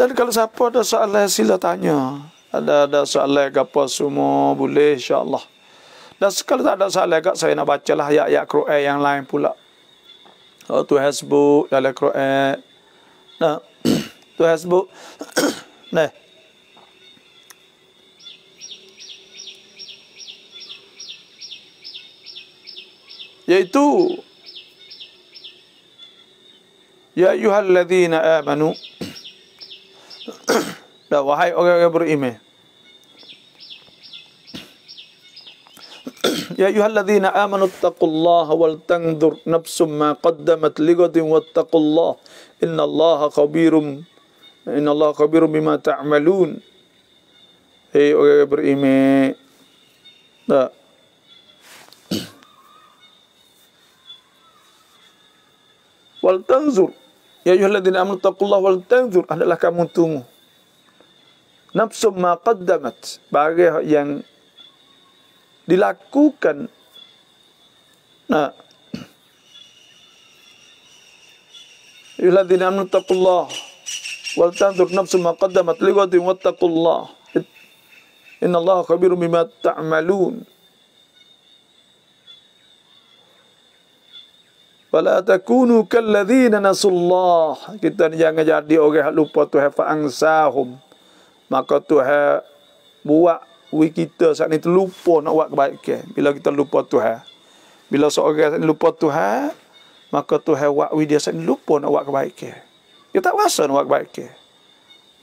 dan kalau siapa ada soalan sila tanya ada ada soalan apa semua boleh insya Allah dan sekali tak ada salah kat saya nak baca lah ayat-ayat Quran yang lain pula. Oh, tu hasbuk dalam Quran. Nah, tu hasbuk. nah. Yaitu Ya ayuhal ladhina amanu Dah wahai orang-orang beriman يا أيها الذين آمنوا اتقوا الله ولتنظر نفس ما قدمت لغد واتقوا الله إن الله خبير إن الله خبير بما تعملون أي أغير لا ولتنظر يا أيها الذين آمنوا اتقوا الله ولتنظر أهل لك منتم نفس ما قدمت بعد يعني dilakukan nah Yuladina amnutakullah Wal tantur nafsu maqaddamat liwati Wattakullah Inna Allah khabiru bima ta'amalun Wala takunu kalladhina nasullah Kita ni jangan jadi orang yang lupa Tuhan fa'angsahum Maka Tuhan buat we kita saat ni terlupa nak buat kebaikan. Bila kita lupa Tuhan. Bila seorang saat ni lupa Tuhan, maka Tuhan buat we dia saat ni lupa nak buat kebaikan. Dia tak rasa nak buat kebaikan.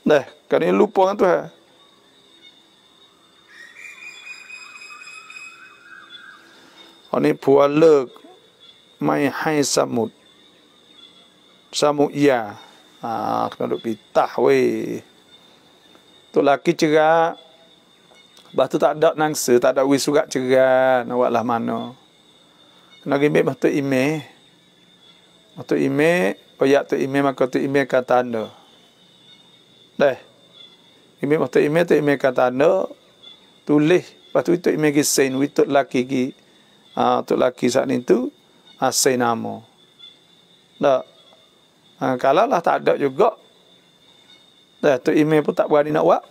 Nah, kerana dia lupa dengan Tuhan. Ini puala main hai samud. Samud ya. Ah, kena duk pitah weh. Tu laki cerak Lepas tu tak ada nangsa, tak ada wis surat cerai, awak lah mana. Kena gimik waktu ime. Waktu ime, oyak tu ime maka tu ime kata anda. Dah. Ime waktu ime tu ime kata anda tulis waktu itu ime ki sein witut laki ki ah uh, tu laki saat itu asai nama. Dah. Uh, kalau lah tak ada juga. Dah tu ime pun tak berani nak buat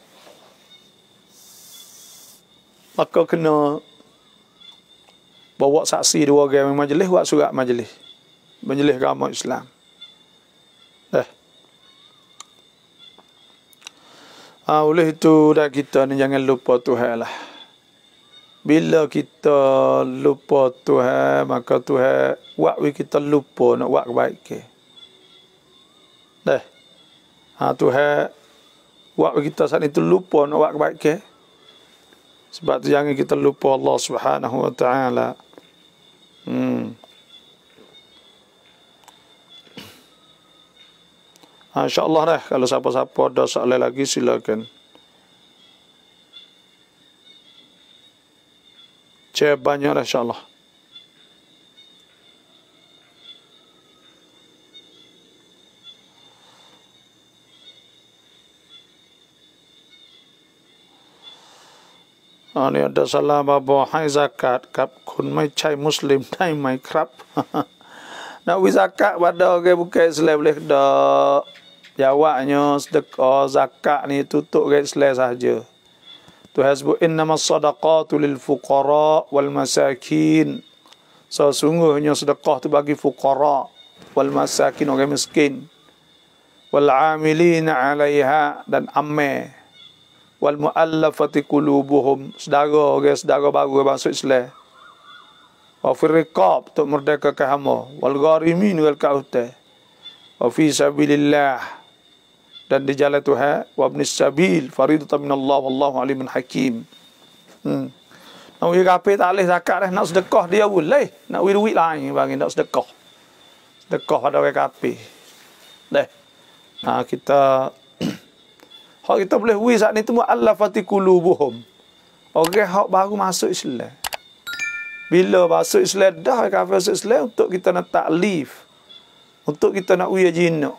maka kena bawa saksi dua orang yang majlis buat surat majlis majlis agama Islam eh ha, oleh itu dah kita ni jangan lupa Tuhan lah bila kita lupa Tuhan maka Tuhan buat kita lupa nak buat kebaikan eh ha, Tuhan buat kita saat itu lupa nak buat kebaikan sebab tu jangan kita lupa Allah Subhanahu Wa Taala. Hmm. Ha, InsyaAllah lah kalau siapa-siapa ada soalan lagi silakan. Cek banyak lah insyaAllah. อันนี้ดัสลามาบอกให้ z a k a กับคนไม่ใช่มุสลิมได้ไหมครับนวิ z a k a บัดเกบุกเกสเลบเลดอยาวะนสเดกอ z a k a นี่ตุตุกเกสเลสะจือตัวฮัสบุอินนามัสซาดะกาตุลิลฟุกอราวัลมาซาคินซาสุงห์นี่สเดกอตุบากิฟุกอราวัลมาซาคินโอเกมิสกิน والعاملين عليها dan ameh wal muallafati qulubuhum sedara orang okay, sedara baru masuk Islam wa fi tu merdeka ke hamo wal gharimin wal kaute wa fi sabilillah dan di jalan Tuhan wa ibn sabil fariidatan min Allah wallahu alimun hakim hmm nak wira ape tak leh zakat nak sedekah dia boleh nak wira duit lain bagi nak sedekah sedekah pada wira ape deh ha, kita Hak kita boleh wui saat ni temu Allah fati kulubuhum. Orang hak baru masuk Islam. Bila masuk Islam dah kafir masuk Islam untuk kita nak taklif. Untuk kita nak wui jinak.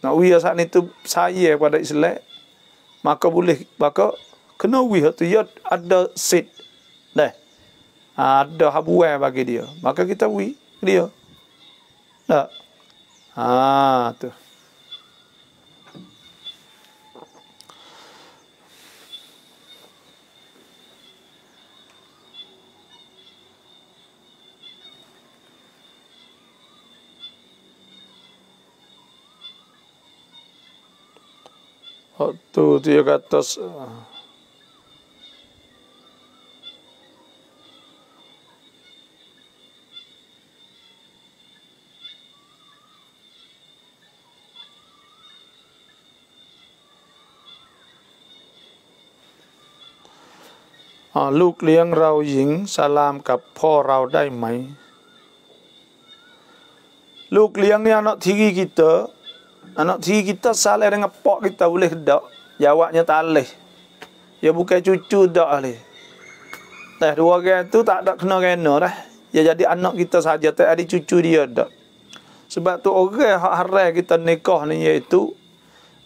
Nak wui saat ni tu saya pada Islam. Maka boleh maka kena wui tu ya ada sit. Dah. Ada habuan bagi dia. Maka kita wui dia. Tak. Ah tu. tuuti, joka t u s a ลูกเลี้ยงเราหญิงสลามกับพ่อเราได้ไหม ลูกเลี้ยงเนี่ยเนาะที่กี่เตอ Anak tiri kita salah dengan pak kita boleh tak? Jawabnya tak boleh. Ya bukan cucu tak boleh. Teh dua orang tu tak ada kena kena dah. Ya jadi anak kita saja tak ada cucu dia tak. Sebab tu orang hak haram kita nikah ni iaitu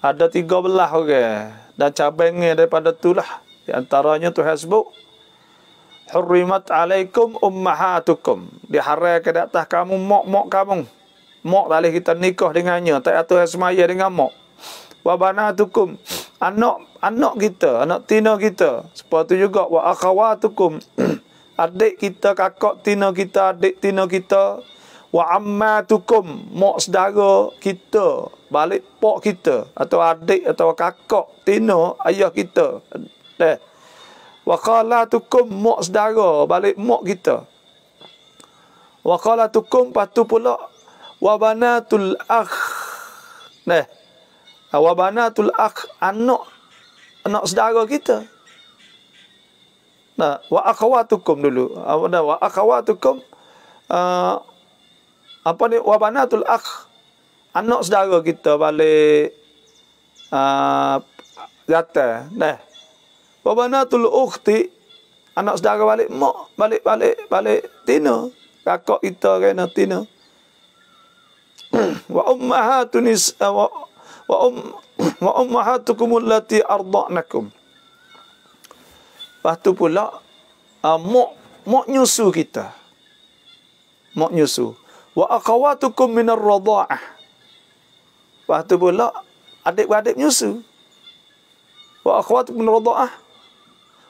ada 13 orang dan cabangnya daripada itulah di antaranya tu hasbuk hurrimat alaikum ummahatukum diharamkan ke atas kamu mok mok kamu mak balik kita nikah dengannya tak atur asmaya dengan mok, wa banatukum anak anak kita anak tina kita seperti juga wa akhawatukum adik kita kakak tina kita adik tina kita wa ammatukum mok saudara kita balik pok kita atau adik atau kakak tina ayah kita eh wa qalatukum mak saudara balik mak kita wa qalatukum patu pula wabanatul akh neh ah, wabanatul akh anak anak saudara kita nah wa akhawatukum dulu apa dah wa akhawatukum uh, apa ni wabanatul akh anak saudara kita balik ah, Gata uh, neh wabanatul ukhti anak saudara balik mak balik balik balik tina kakak kita kena tina وأمهاتنا وأم وأمهاتكم التي أرضعنكم Lepas tu pula uh, mak mak nyusu kita. Mak nyusu. Wa akhawatukum minar radha'ah. Lepas tu pula adik-adik nyusu. Wa akhawatukum minar radha'ah.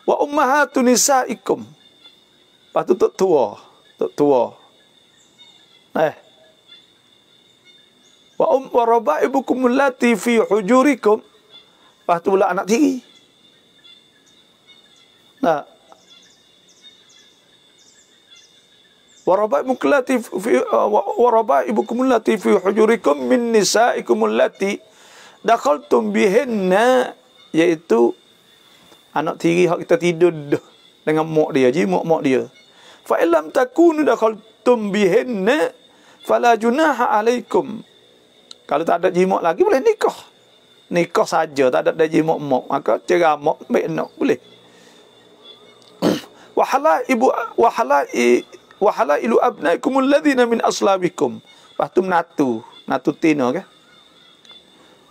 Wa ummahatu nisa'ikum. Lepas tu tok tua, tok tua. Eh wa um wa rabaibukum allati fi hujurikum lepas tu pula anak tiri nah wa rabaibukum allati fi wa rabaibukum allati fi hujurikum min nisaikum allati dakhaltum bihinna iaitu anak tiri hak kita tidur dengan mak dia je mak mak dia fa illam takunu dakhaltum bihinna fala junaha alaikum kalau tak ada jimok lagi boleh nikah. Nikah saja tak ada jimok mok. Maka cerah mok baik nak boleh. Wahala ibu wahala i wahala ilu abnaikum alladhina min aslabikum. Pastu menatu, natu tino ke.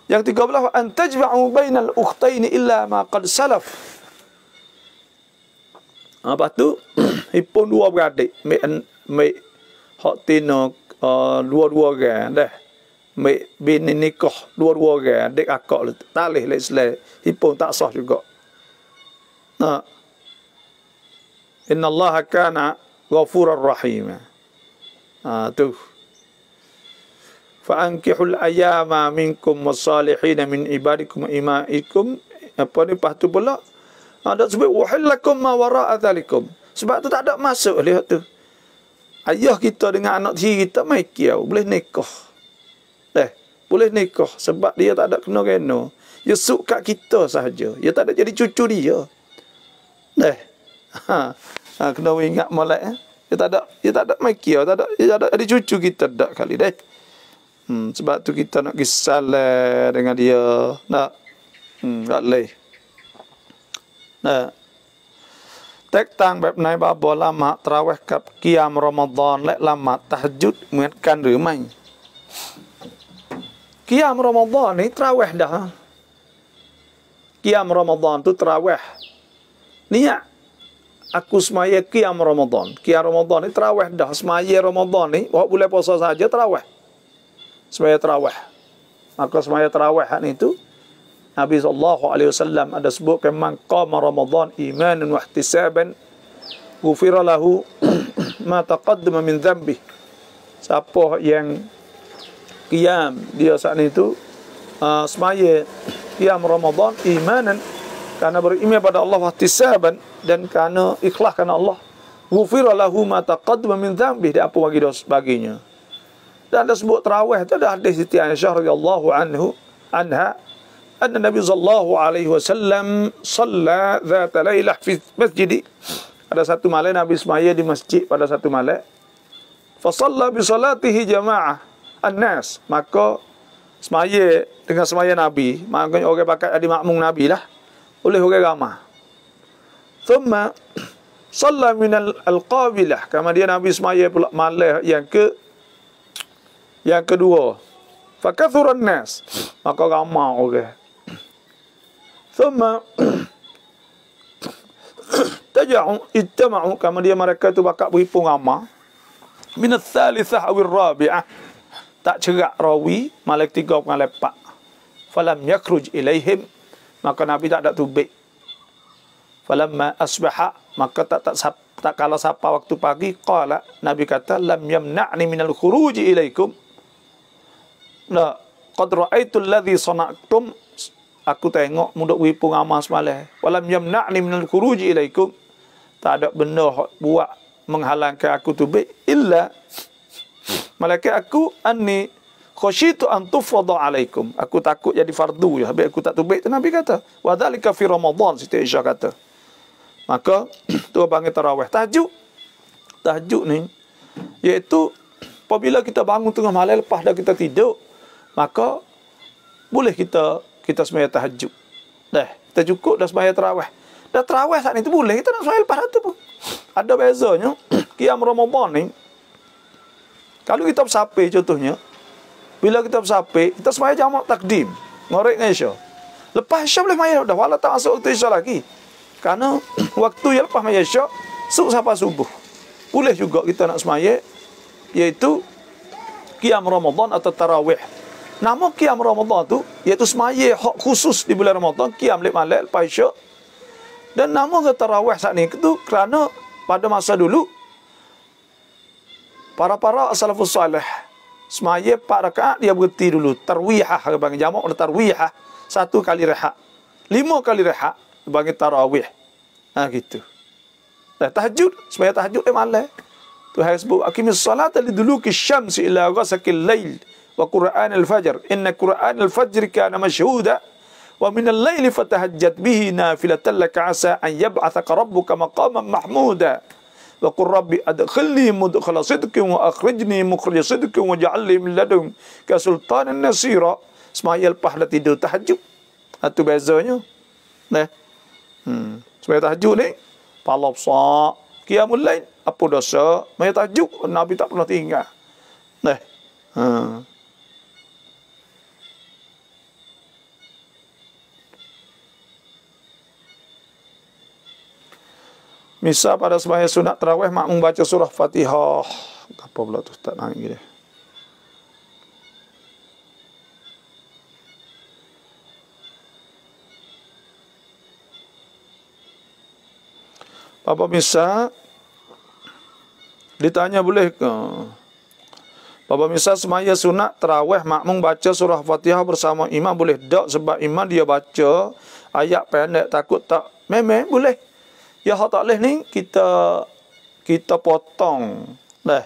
Yang tiga belah an tajma'u bainal ukhtaini illa ma qad salaf. Apa ha, tu? Ipun dua beradik, mek mek hak tino uh, dua-dua kan dah mai bin nikah dua-dua orang dek akak talih le sele hipun tak sah juga nah innallaha kana ghafurur rahim ah tu fa ankihul ayama minkum wasalihin min ibadikum imaikum apa ni patu pula ada ha, sebut uhillakum ma wara'a sebab tu tak ada masuk lihat tu ayah kita dengan anak tiri kita mai kiau boleh nikah boleh nikah sebab dia tak ada kena kena. Dia suka kita saja. Dia tak ada jadi cucu dia. Neh. Ha. ha. kena ingat molek eh. Dia tak ada dia tak ada mikir, tak dia tak ada jadi cucu kita tak kali deh. Hmm, sebab tu kita nak kisah dengan dia. Nak. Hmm, tak leh. Nah. Tek tang bab nai babo lama terawih kap kiam Ramadan lek lama tahajud muatkan rumahnya. Qiyam Ramadan ni terawih dah. Ha? Qiyam Ramadan tu terawih. Niat. Aku semaya Qiyam Ramadan. Qiyam Ramadan ni terawih dah. Semaya Ramadan ni, buat boleh puasa saja terawih. Semaya terawih. Maka semaya terawih hak ni tu, Nabi Wasallam ada sebut kemang qama Ramadan imanun wa ihtisaban gufira lahu ma taqaddama min dhanbi. Siapa yang qiyam dia saat ni itu uh, ah, semaya qiyam Ramadan imanan karena beriman pada Allah wahtisaban dan karena ikhlas karena Allah ghufira lahu ma taqaddama min dzambi dia apa bagi dos baginya dan ada sebut tarawih itu ada hadis Siti Aisyah radhiyallahu anhu anha anna nabi sallallahu alaihi wasallam shalla dzat lailah fi masjid ada satu malam nabi semaya di masjid pada satu malam fa shalla bi salatihi jamaah anas maka semaya dengan semaya nabi makanya orang pakai adi makmung nabi lah oleh orang ramah thumma salla min al-qabilah kama dia nabi semaya pula malah yang ke yang kedua fakathura an maka ramah orang okay. thumma taja'u ittama'u kama dia mereka tu bakak berhimpun ramah min ath-thalithah aw rabiah tak cerak rawi malaikat tiga pengal lepak falam yakruj ilaihim maka nabi tak ada tubik falam asbaha maka tak tak sap, tak kalah siapa waktu pagi qala nabi kata lam yamna'ni minal khuruj ilaikum la qad ra'aitu alladhi sana'tum aku tengok mudok wipung amas malah walam yamna'ni minal khuruj ilaikum tak ada benda buat menghalangkan aku tubik illa Malaikat aku anni khashitu an tufada alaikum. Aku takut jadi fardu ya. Habis aku tak tubik tu Nabi kata. Wa dhalika fi Ramadan Siti Aisyah kata. Maka tu panggil tarawih tahajud. Tahajud ni iaitu apabila kita bangun tengah malam lepas dah kita tidur maka boleh kita kita sembahyang tahajud. Dah, kita cukup dah sembahyang tarawih. Dah tarawih saat itu boleh kita nak sembahyang lepas itu pun. Ada bezanya. Kiam Ramadan ni kalau kitab sapi contohnya, bila kitab sapi, kita semaya jamak takdim. Ngorek dengan Isya. Lepas Isya boleh maya dah. Walau tak masuk waktu Isya lagi. Karena waktu yang lepas maya Isya, sub sampai subuh. Boleh juga kita nak semaya, iaitu Qiyam Ramadan atau Tarawih. Nama Qiyam Ramadan tu, iaitu semaya hak khusus di bulan Ramadan, Qiyam lep malek, lepas Isya. Dan nama ke Tarawih saat ni, itu kerana pada masa dulu, para-para salafus salih semaya empat rakaat dia berhenti dulu tarwihah dia panggil jamak dia tarwihah satu kali rehat lima kali rehat dia panggil tarawih ha gitu dah tahajud semaya tahajud eh malas tu hai sebut akimis salat li dulu ki syams ila ghasakil lail wa qur'an al fajr inna qur'an al fajr kana mashhuda wa min al lail fatahajjat bihi nafilatan laka asa an yab'athaka rabbuka maqaman mahmuda وقل ربي أدخلني مدخل صدق وأخرجني مخرج صدق وجعل لي من لدنك سلطان نصيرا اسمع يا البحر تدو تهجو أتو بيزوني نه hmm. اسمع تهجو ني فالله صاع قيام الليل أبو دسا ما يتهجو النبي تقول نتيجة نه hmm. Misal pada sembahyang sunat terawih makmum baca surah Fatihah. Apa pula tu tak naik gini. Bapak Misa ditanya boleh ke? Bapak Misa semaya sunat terawih makmum baca surah Fatihah bersama imam boleh tak sebab imam dia baca ayat pendek takut tak memang boleh. Ya Allah Ta'ala ni kita kita potong dah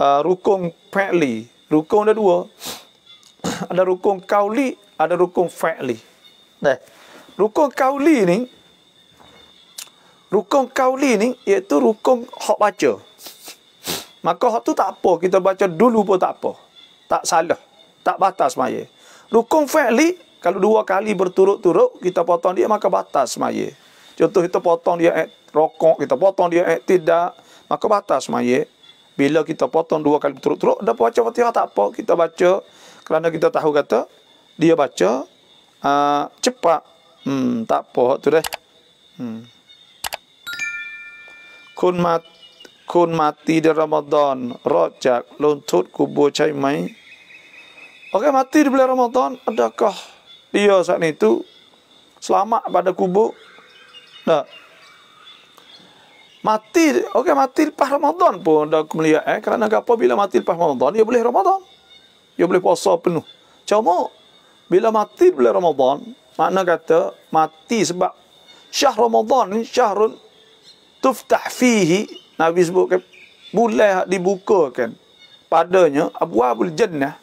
uh, rukun fa'li. Rukun ada dua. ada rukun kauli, ada rukun fa'li. Dah. Rukun kauli ni rukun kauli ni iaitu rukun hak baca. Maka hak tu tak apa kita baca dulu pun tak apa. Tak salah. Tak batas mai. Rukun fa'li kalau dua kali berturut-turut kita potong dia maka batas mai. Contoh kita potong dia eh, rokok, kita potong dia eh, tidak. Maka batas maya. Bila kita potong dua kali teruk-teruk, dah baca fatihah tak apa. Kita baca kerana kita tahu kata dia baca uh, cepat. Hmm, tak apa tu deh. Hmm. Kun mat kun mati di Ramadan, rojak luntut kubur cai mai. Okey mati di bulan Ramadan, adakah dia saat itu selamat pada kubur? Lo. Mati, okey mati lepas Ramadan pun dah aku melihat eh kerana apa bila mati lepas Ramadan dia boleh Ramadan. Dia boleh puasa penuh. Cuma bila mati bila Ramadan, makna kata mati sebab syah Ramadan ni syahrun tuftah fihi Nabi sebutkan boleh dibukakan padanya abwabul jannah.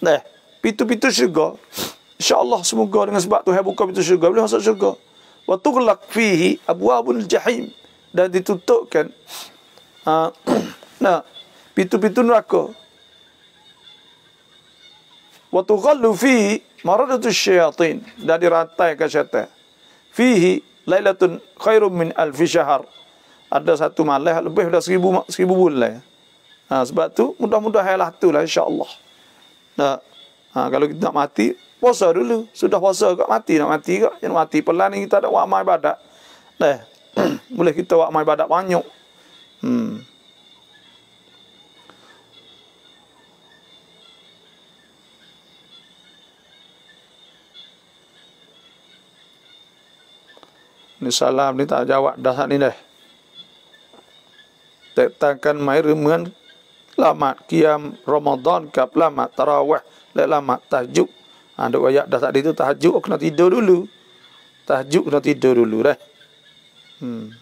Dah, pintu-pintu syurga. Insya-Allah semoga dengan sebab tu hai buka pintu syurga, boleh masuk syurga wa tughlaq fihi abwabul jahim dan ditutupkan ha, nah pintu-pintu neraka wa tughallu fihi maradatu syaitin dan diratakan syaitan fihi lailatun khairum min alf syahr ada satu malam lebih dah seribu seribu bulan ha, sebab tu mudah-mudahan lah tu lah insyaallah nah ha, kalau kita nak mati puasa dulu. Sudah puasa kau mati nak mati kau, Yang mati pelan ni kita ada wak mai badak. Dah. Boleh kita wak mai badak banyak. Hmm. Ni salam ni tak jawab dah saat ni dah. Tetangkan mai rumen lama kiam Ramadan kap lama tarawih lek lama tajuk Ha, duk wayak dah tadi tu tahajud kena tidur dulu. Tahajud kena tidur dulu dah. Hmm.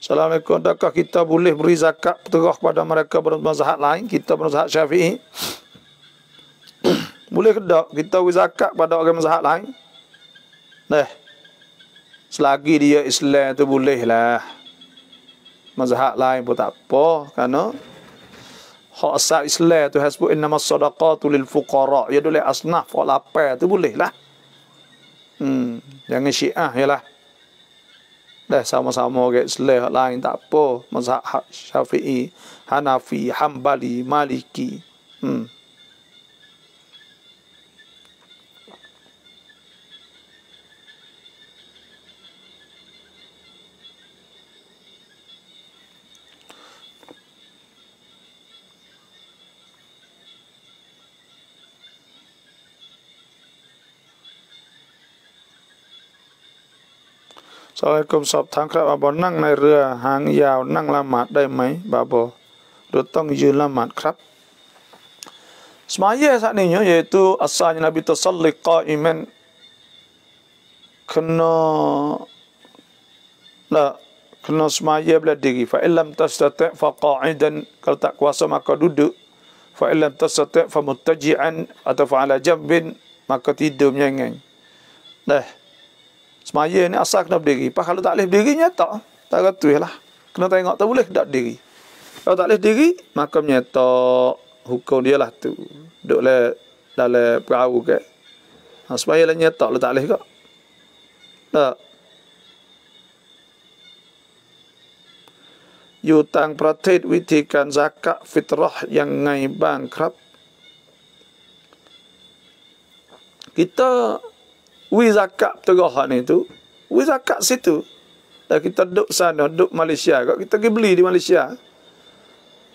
Assalamualaikum. Adakah kita boleh beri zakat terah kepada mereka bermazhab lain? Kita bermazhab syafi'i. boleh ke tak? Kita beri zakat kepada orang mazhab lain? Nah. Selagi dia Islam tu boleh lah. Mazhab lain pun tak apa. Kerana Hak asal Islam tu has sebut innamas sadaqatu lil fuqara. Ya boleh asnaf hak lapar tu boleh lah. Hmm, jangan syiah jelah. Dah sama-sama orang Islam hak lain tak apa. Mazhab Syafi'i, Hanafi, Hambali, Maliki. Hmm. อยกุมสอบทางครับบอนั่งในเรือหางยาวนั่งละหมาดได้ไหมบาบอรต้องยืนละหมาดครับสมัยสันนิยมยตุอัสานนบิตสัลลิกออิมันคโนนะคโนสมัยเบลดิกิฟะอิลัมตัสตะเตฟะกออิดันกัลตะกวาสมะกะดุดุฟะอิลัมตัสตะเตฟะมุตตะจิอันอะตะฟะอะลาจัมบินมะกะติดุมยังไงนะ Semaya ni asal kena berdiri. Pak kalau tak boleh berdiri nyetak. Tak kata lah. Kena tengok tak boleh tak berdiri. Kalau tak boleh berdiri, maka nyetak hukum dia lah tu. Duk le dalam perahu ke. Ha, semaya lah nyetak lah tak boleh kak. Tak. Yutang pratit witikan zakat fitrah yang ngai bangkrut. Kita wi zakat petugas hak ni tu wi zakat situ dah kita duduk sana duduk Malaysia kau kita pergi beli di Malaysia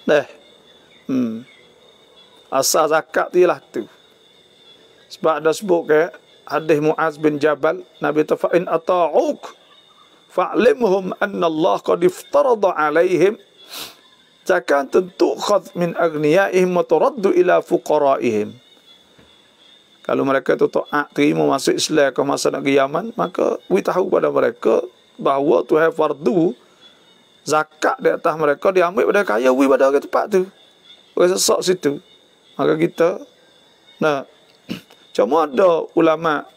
dah hmm asal zakat tu ialah tu sebab ada sebut ke hadis Muaz bin Jabal Nabi ta in ata'uk fa'limhum anna Allah qad iftarada 'alaihim zakat tentu khadh min aghniyaihim wa turaddu ila fuqara'ihim kalau mereka tu tak terima masuk Islam ke masa nak pergi Yaman, maka kita tahu pada mereka bahawa tu have fardu zakat di atas mereka diambil pada kaya we pada orang tempat tu. Orang sesak situ. Maka kita nah cuma ada ulama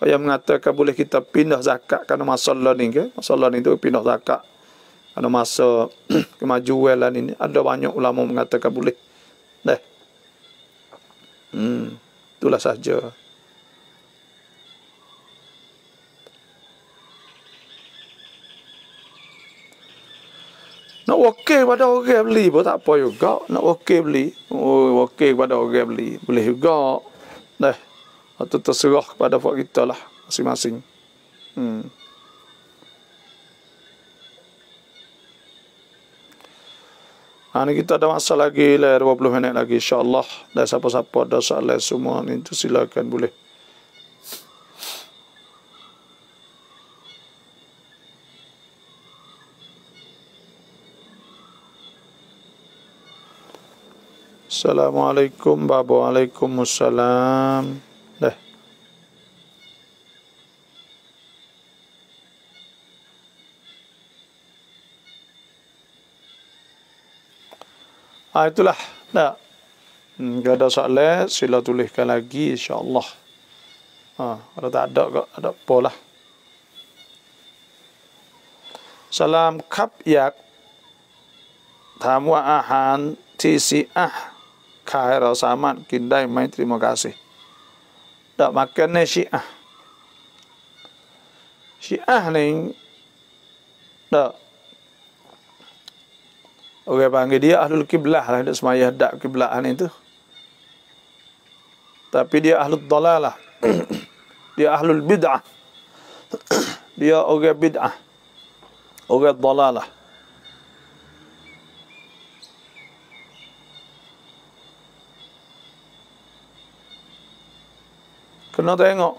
yang mengatakan boleh kita pindah zakat kerana masalah ni ke? Masalah ni tu pindah zakat kerana masa kemajuan lah ni. Ada banyak ulama mengatakan boleh. Dah. Hmm. Itulah sahaja. Nak wakil pada orang beli pun tak apa juga. Nak wakil beli. Oh, wakil pada orang beli. Boleh juga. Dah. Atau terserah kepada buat kita lah. Masing-masing. Hmm. Ha ni kita ada masa lagi lah 20 minit lagi Insya Allah Dan siapa-siapa ada soalan semua ni tu silakan boleh. Assalamualaikum. Waalaikumsalam. Dah. Ha, itulah. Tak. Hmm, kalau ada soalan, sila tuliskan lagi insyaAllah. Ha, kalau tak ada, kok, ada apa lah. Salam kap yak tamwa ahan tisi ah khair samad kindai mai terima kasih. Tak makan ni si ah. Si ah ni tak Orang panggil dia ahlul kiblah lah. Dia semaya hadap kiblah ni tu. Tapi dia ahlul dalalah. Lah. dia ahlul bid'ah. dia orang bid'ah. Orang dalalah. Lah. Kena tengok.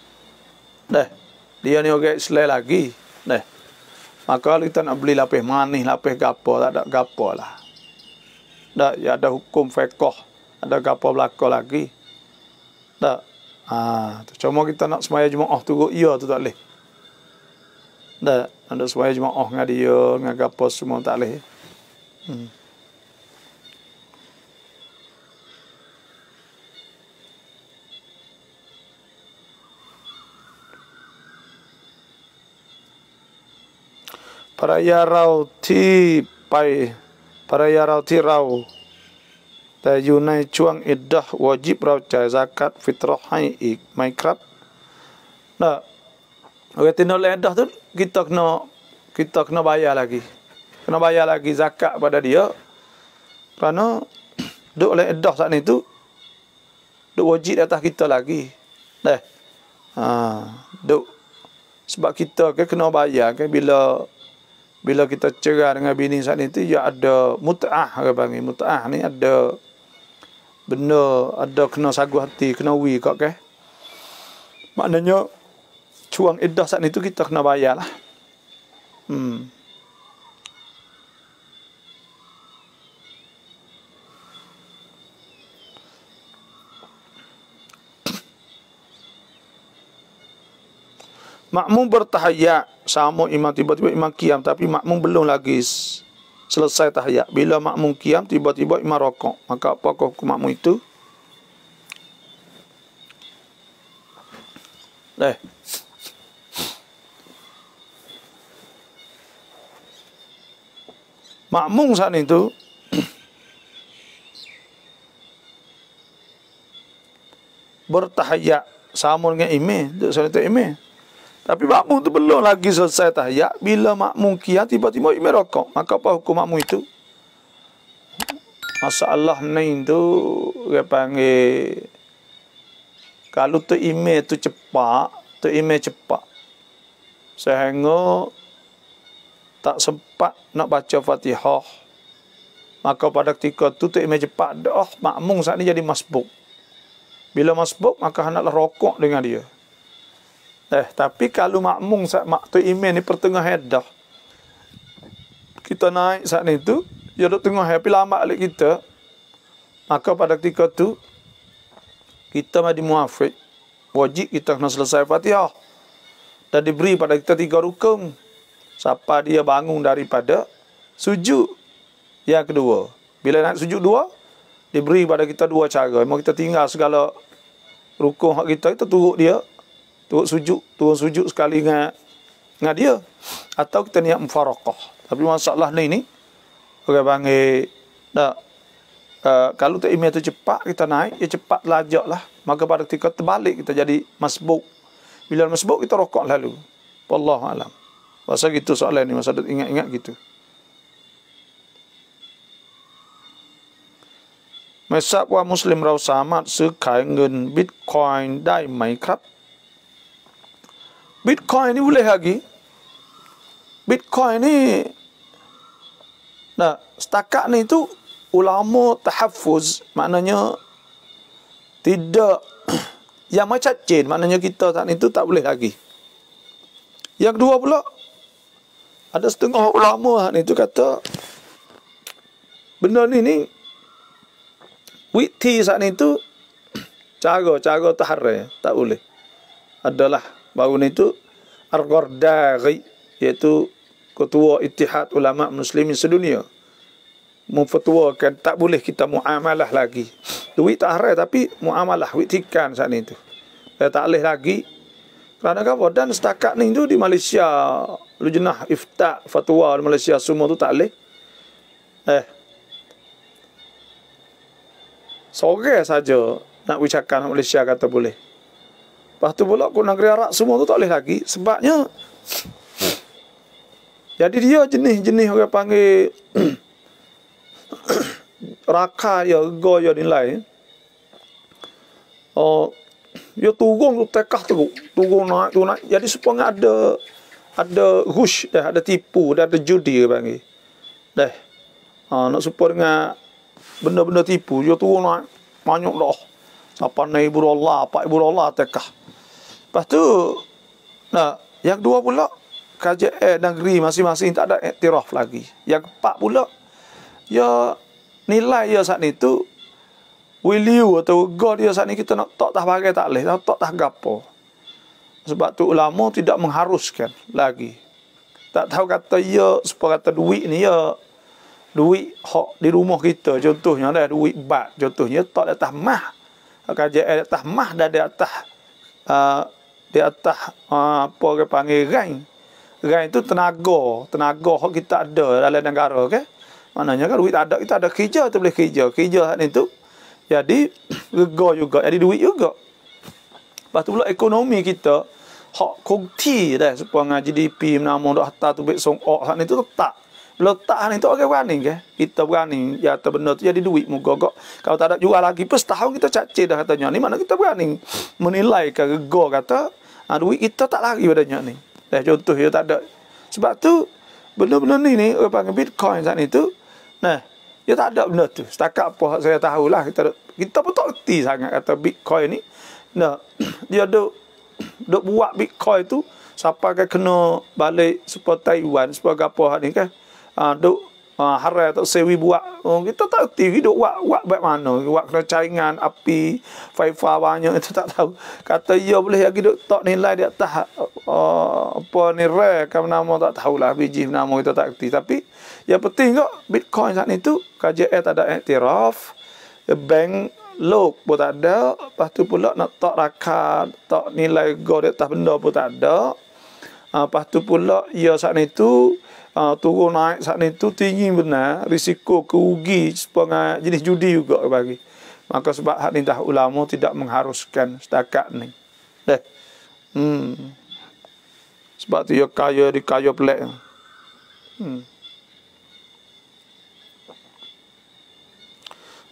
Dah. Dia ni orang Islam lagi. Dah. Maka kita nak beli lapis manis, lapis gapo, tak ada gapo lah. Tak, ya ada hukum fekoh. Ada gapo belakang lagi. Tak. Ha, Cuma kita nak semaya jemaah tu, iya tu tak boleh. Tak. Nak semaya jemaah dengan dia, dengan gapo semua tak boleh. Hmm. para ya rau ti pai para ya rau ti rau ta yunai chuang iddah wajib rau cai zakat fitrah hai ik mai krap na we tinol iddah tu kita kena kita kena bayar lagi kena bayar lagi zakat pada dia kerana duk oleh iddah saat ni tu duk wajib atas kita lagi dah eh, ha duk sebab kita ke kena bayar ke bila bila kita cerai dengan bini saat ini ya ada mut'ah ke panggil mut'ah ni ada benda ada kena sagu hati kena wi kok ke maknanya cuang iddah saat itu kita kena bayar lah hmm Makmum bertahayat sama imam tiba-tiba imam kiam tapi makmum belum lagi selesai tahayat. Bila makmum kiam tiba-tiba imam rokok. Maka apa hukum makmum itu? Eh. Makmum saat itu bertahayat sama dengan imam. Dia selalu imam. Tapi makmum itu belum lagi selesai tahiyat. Bila makmum kia tiba-tiba imam rokok. Maka apa hukum makmum itu? Masalah ni tu. Dia panggil. Kalau tu imam tu cepat. Tu imam cepat. Sehingga. Tak sempat nak baca fatihah. Maka pada ketika tu tu imam cepat. Dah makmum saat ni jadi masbuk. Bila masbuk maka hendaklah rokok dengan dia. Eh, tapi kalau makmum saat tu imam ni pertengah dah. Kita naik saat itu, tu, dia tengah happy lama alik kita. Maka pada ketika tu, kita mesti muafik Wajib kita kena selesai fatihah. Dan diberi pada kita tiga rukun. Siapa dia bangun daripada sujud yang kedua. Bila nak sujud dua, diberi pada kita dua cara. Memang kita tinggal segala rukun hak kita, kita turut dia Tuan sujud, tuan sujud sekali dengan dengan dia atau kita niat mufaraqah. Tapi masalah ni ni orang panggil uh, kalau tak imam tu cepat kita naik, ya cepat lajaklah. Maka pada ketika terbalik kita jadi masbuk. Bila masbuk kita rokok lalu. Wallahu alam. Masa gitu soalan ni masa ingat-ingat gitu. Mesap wa muslim rau samad sekai ngun bitcoin dai mai krab? Bitcoin Bitcoin boleh lagi. nah, ni tu บิตคอยนี่วุ่นเลยฮะกีบิตคอยนี่นะสตักะนี่ตุอุลามะตะฮัฟฟุซหมายนั้นย์ tidak yang macam chain maknanya kita saat itu tak boleh lagi yang kedua pula ada setengah ulama saat itu kata benda ni ni witty saat itu cara cara tahare tak boleh adalah Baru ni tu Al-Qardari Iaitu Ketua Itihad Ulama' Muslimin Sedunia Memfetuakan Tak boleh kita muamalah lagi Duit tak harai tapi muamalah Wittikan saat ni tu Dia tak boleh lagi Kerana apa? Dan setakat ni tu di Malaysia Lujnah iftak fatwa di Malaysia semua tu tak boleh Eh Sore saja nak bicarakan Malaysia kata boleh Lepas tu pula aku negeri Arab semua tu tak boleh lagi sebabnya jadi dia jenis-jenis orang panggil raka ya go ya nilai. Oh, yo turun tu tekah tu, turun naik tu naik. Jadi supaya ada ada rush dah, eh, ada tipu, dah ada judi ke panggil. Dah. Ah, ha, nak support dengan benda-benda tipu, yo turun nak banyak dah. Apa naik ibu Allah, apa ibu Allah tekah. Lepas tu nah, Yang dua pula Kerajaan eh, negeri masing-masing tak ada iktiraf lagi Yang empat pula Ya nilai ya saat itu tu Will you atau God ya saat ini kita nak tak tak pakai tak boleh Tak tak gapo Sebab tu ulama tidak mengharuskan lagi Tak tahu kata ya Sebab kata duit ni ya Duit hak di rumah kita Contohnya ada duit bat Contohnya tak ada tahmah Kerajaan ada tahmah dah ada atas uh, di atas ah, apa ke panggil rain. Rain tu tenaga, tenaga hak kita ada dalam negara okey. Maknanya kan duit ada, kita ada kerja tu boleh kerja. Kerja hak ni tu. Jadi rega juga, jadi duit juga. Lepas tu pula ekonomi kita hak kongti dah supaya ngaji GDP menama dok harta tu baik songok hak ni tu tetap. Bila tak hak ni tu orang berani ke? Kita berani ya tu benda tu jadi duit muka gok. Kalau tak ada jual lagi pun setahun kita cacik dah katanya. Ni mana kita berani menilai ke rega kata ha, duit kita tak lari padanya ni dah eh, contoh dia ya, tak ada sebab tu benda-benda ni ni orang panggil bitcoin saat itu. nah dia ya, tak ada benda tu setakat apa saya tahulah kita ada, kita pun tak reti sangat kata bitcoin ni nah dia duk duk buat bitcoin tu siapa kena balik supaya Taiwan supaya apa ni kan ha, duk Ha, harai tak sewi buat. Oh, kita tak tahu hidup buat, buat buat mana. Buat kena caringan, api, faifa banyak. Kita tak tahu. Kata, ya boleh lagi duk tak nilai di atas. Uh, apa ni rare kan nama tak tahulah. Biji nama kita tak tahu. Tapi, yang penting kok Bitcoin saat ni tu. KJA tak ada aktif. Bank Lok pun tak ada Lepas tu pula nak tak rakan Tak nilai go di atas benda pun tak ada ha, Lepas tu pula Ya saat ni tu uh, turun naik saat ni tu tinggi benar risiko kerugi sebagai jenis judi juga bagi. Maka sebab hak lintah ulama tidak mengharuskan setakat ni. deh Hmm. Sebab tu ya kaya di kaya pelik. Hmm.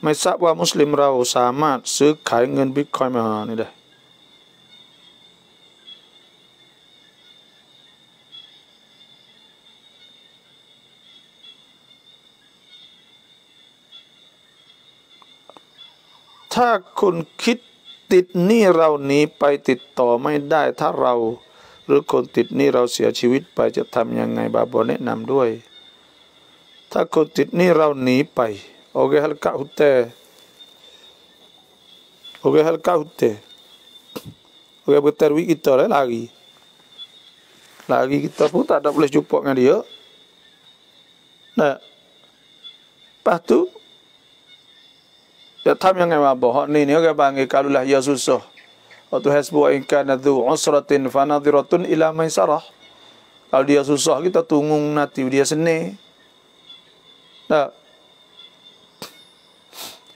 Mesap wa muslim rau samat sekai dengan bitcoin mah ni deh ถ้าคุณคิดติดหนี้เราหนีไปติดต่อไม่ได้ ถ้าเราหรือคนติดหนี้เราเสียชีวิต ไปจะทำยังไงบาบอแนะนำด้วย ถ้าคนติดหนี้เราหนีไปโอเคฮัลกาฮุเตโอเคฮัลกาฮุเตโอเค berterwi kita lah lagi ลาก i kita pun tak ada b o l ด h jumpa dengan dia nah l e p ุ Ya tham yang ema boh ni ni ke bangi kalulah ya susah. Atu hasbu in kana dhu usratin fa nadhiratun ila Kalau dia susah kita tungung nanti dia seni. Nah.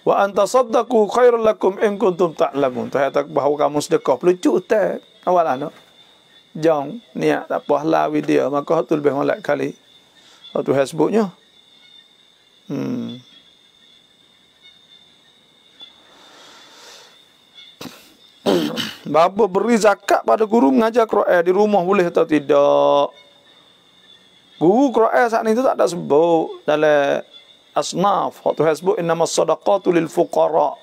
Wa anta saddaku khairul lakum in kuntum ta'lamun. Tu hayat bahawa kamu sedekah lucu tak. Awal anak. Jong niat tak puas lawi dia maka tu lebih molek kali. Atu hasbunya. Hmm. Bapa beri zakat pada guru mengajar Quran eh, di rumah boleh atau tidak? Guru Quran saat itu tak ada sebut dalam asnaf. Waktu dia sebut innama sadaqatu lil fuqara.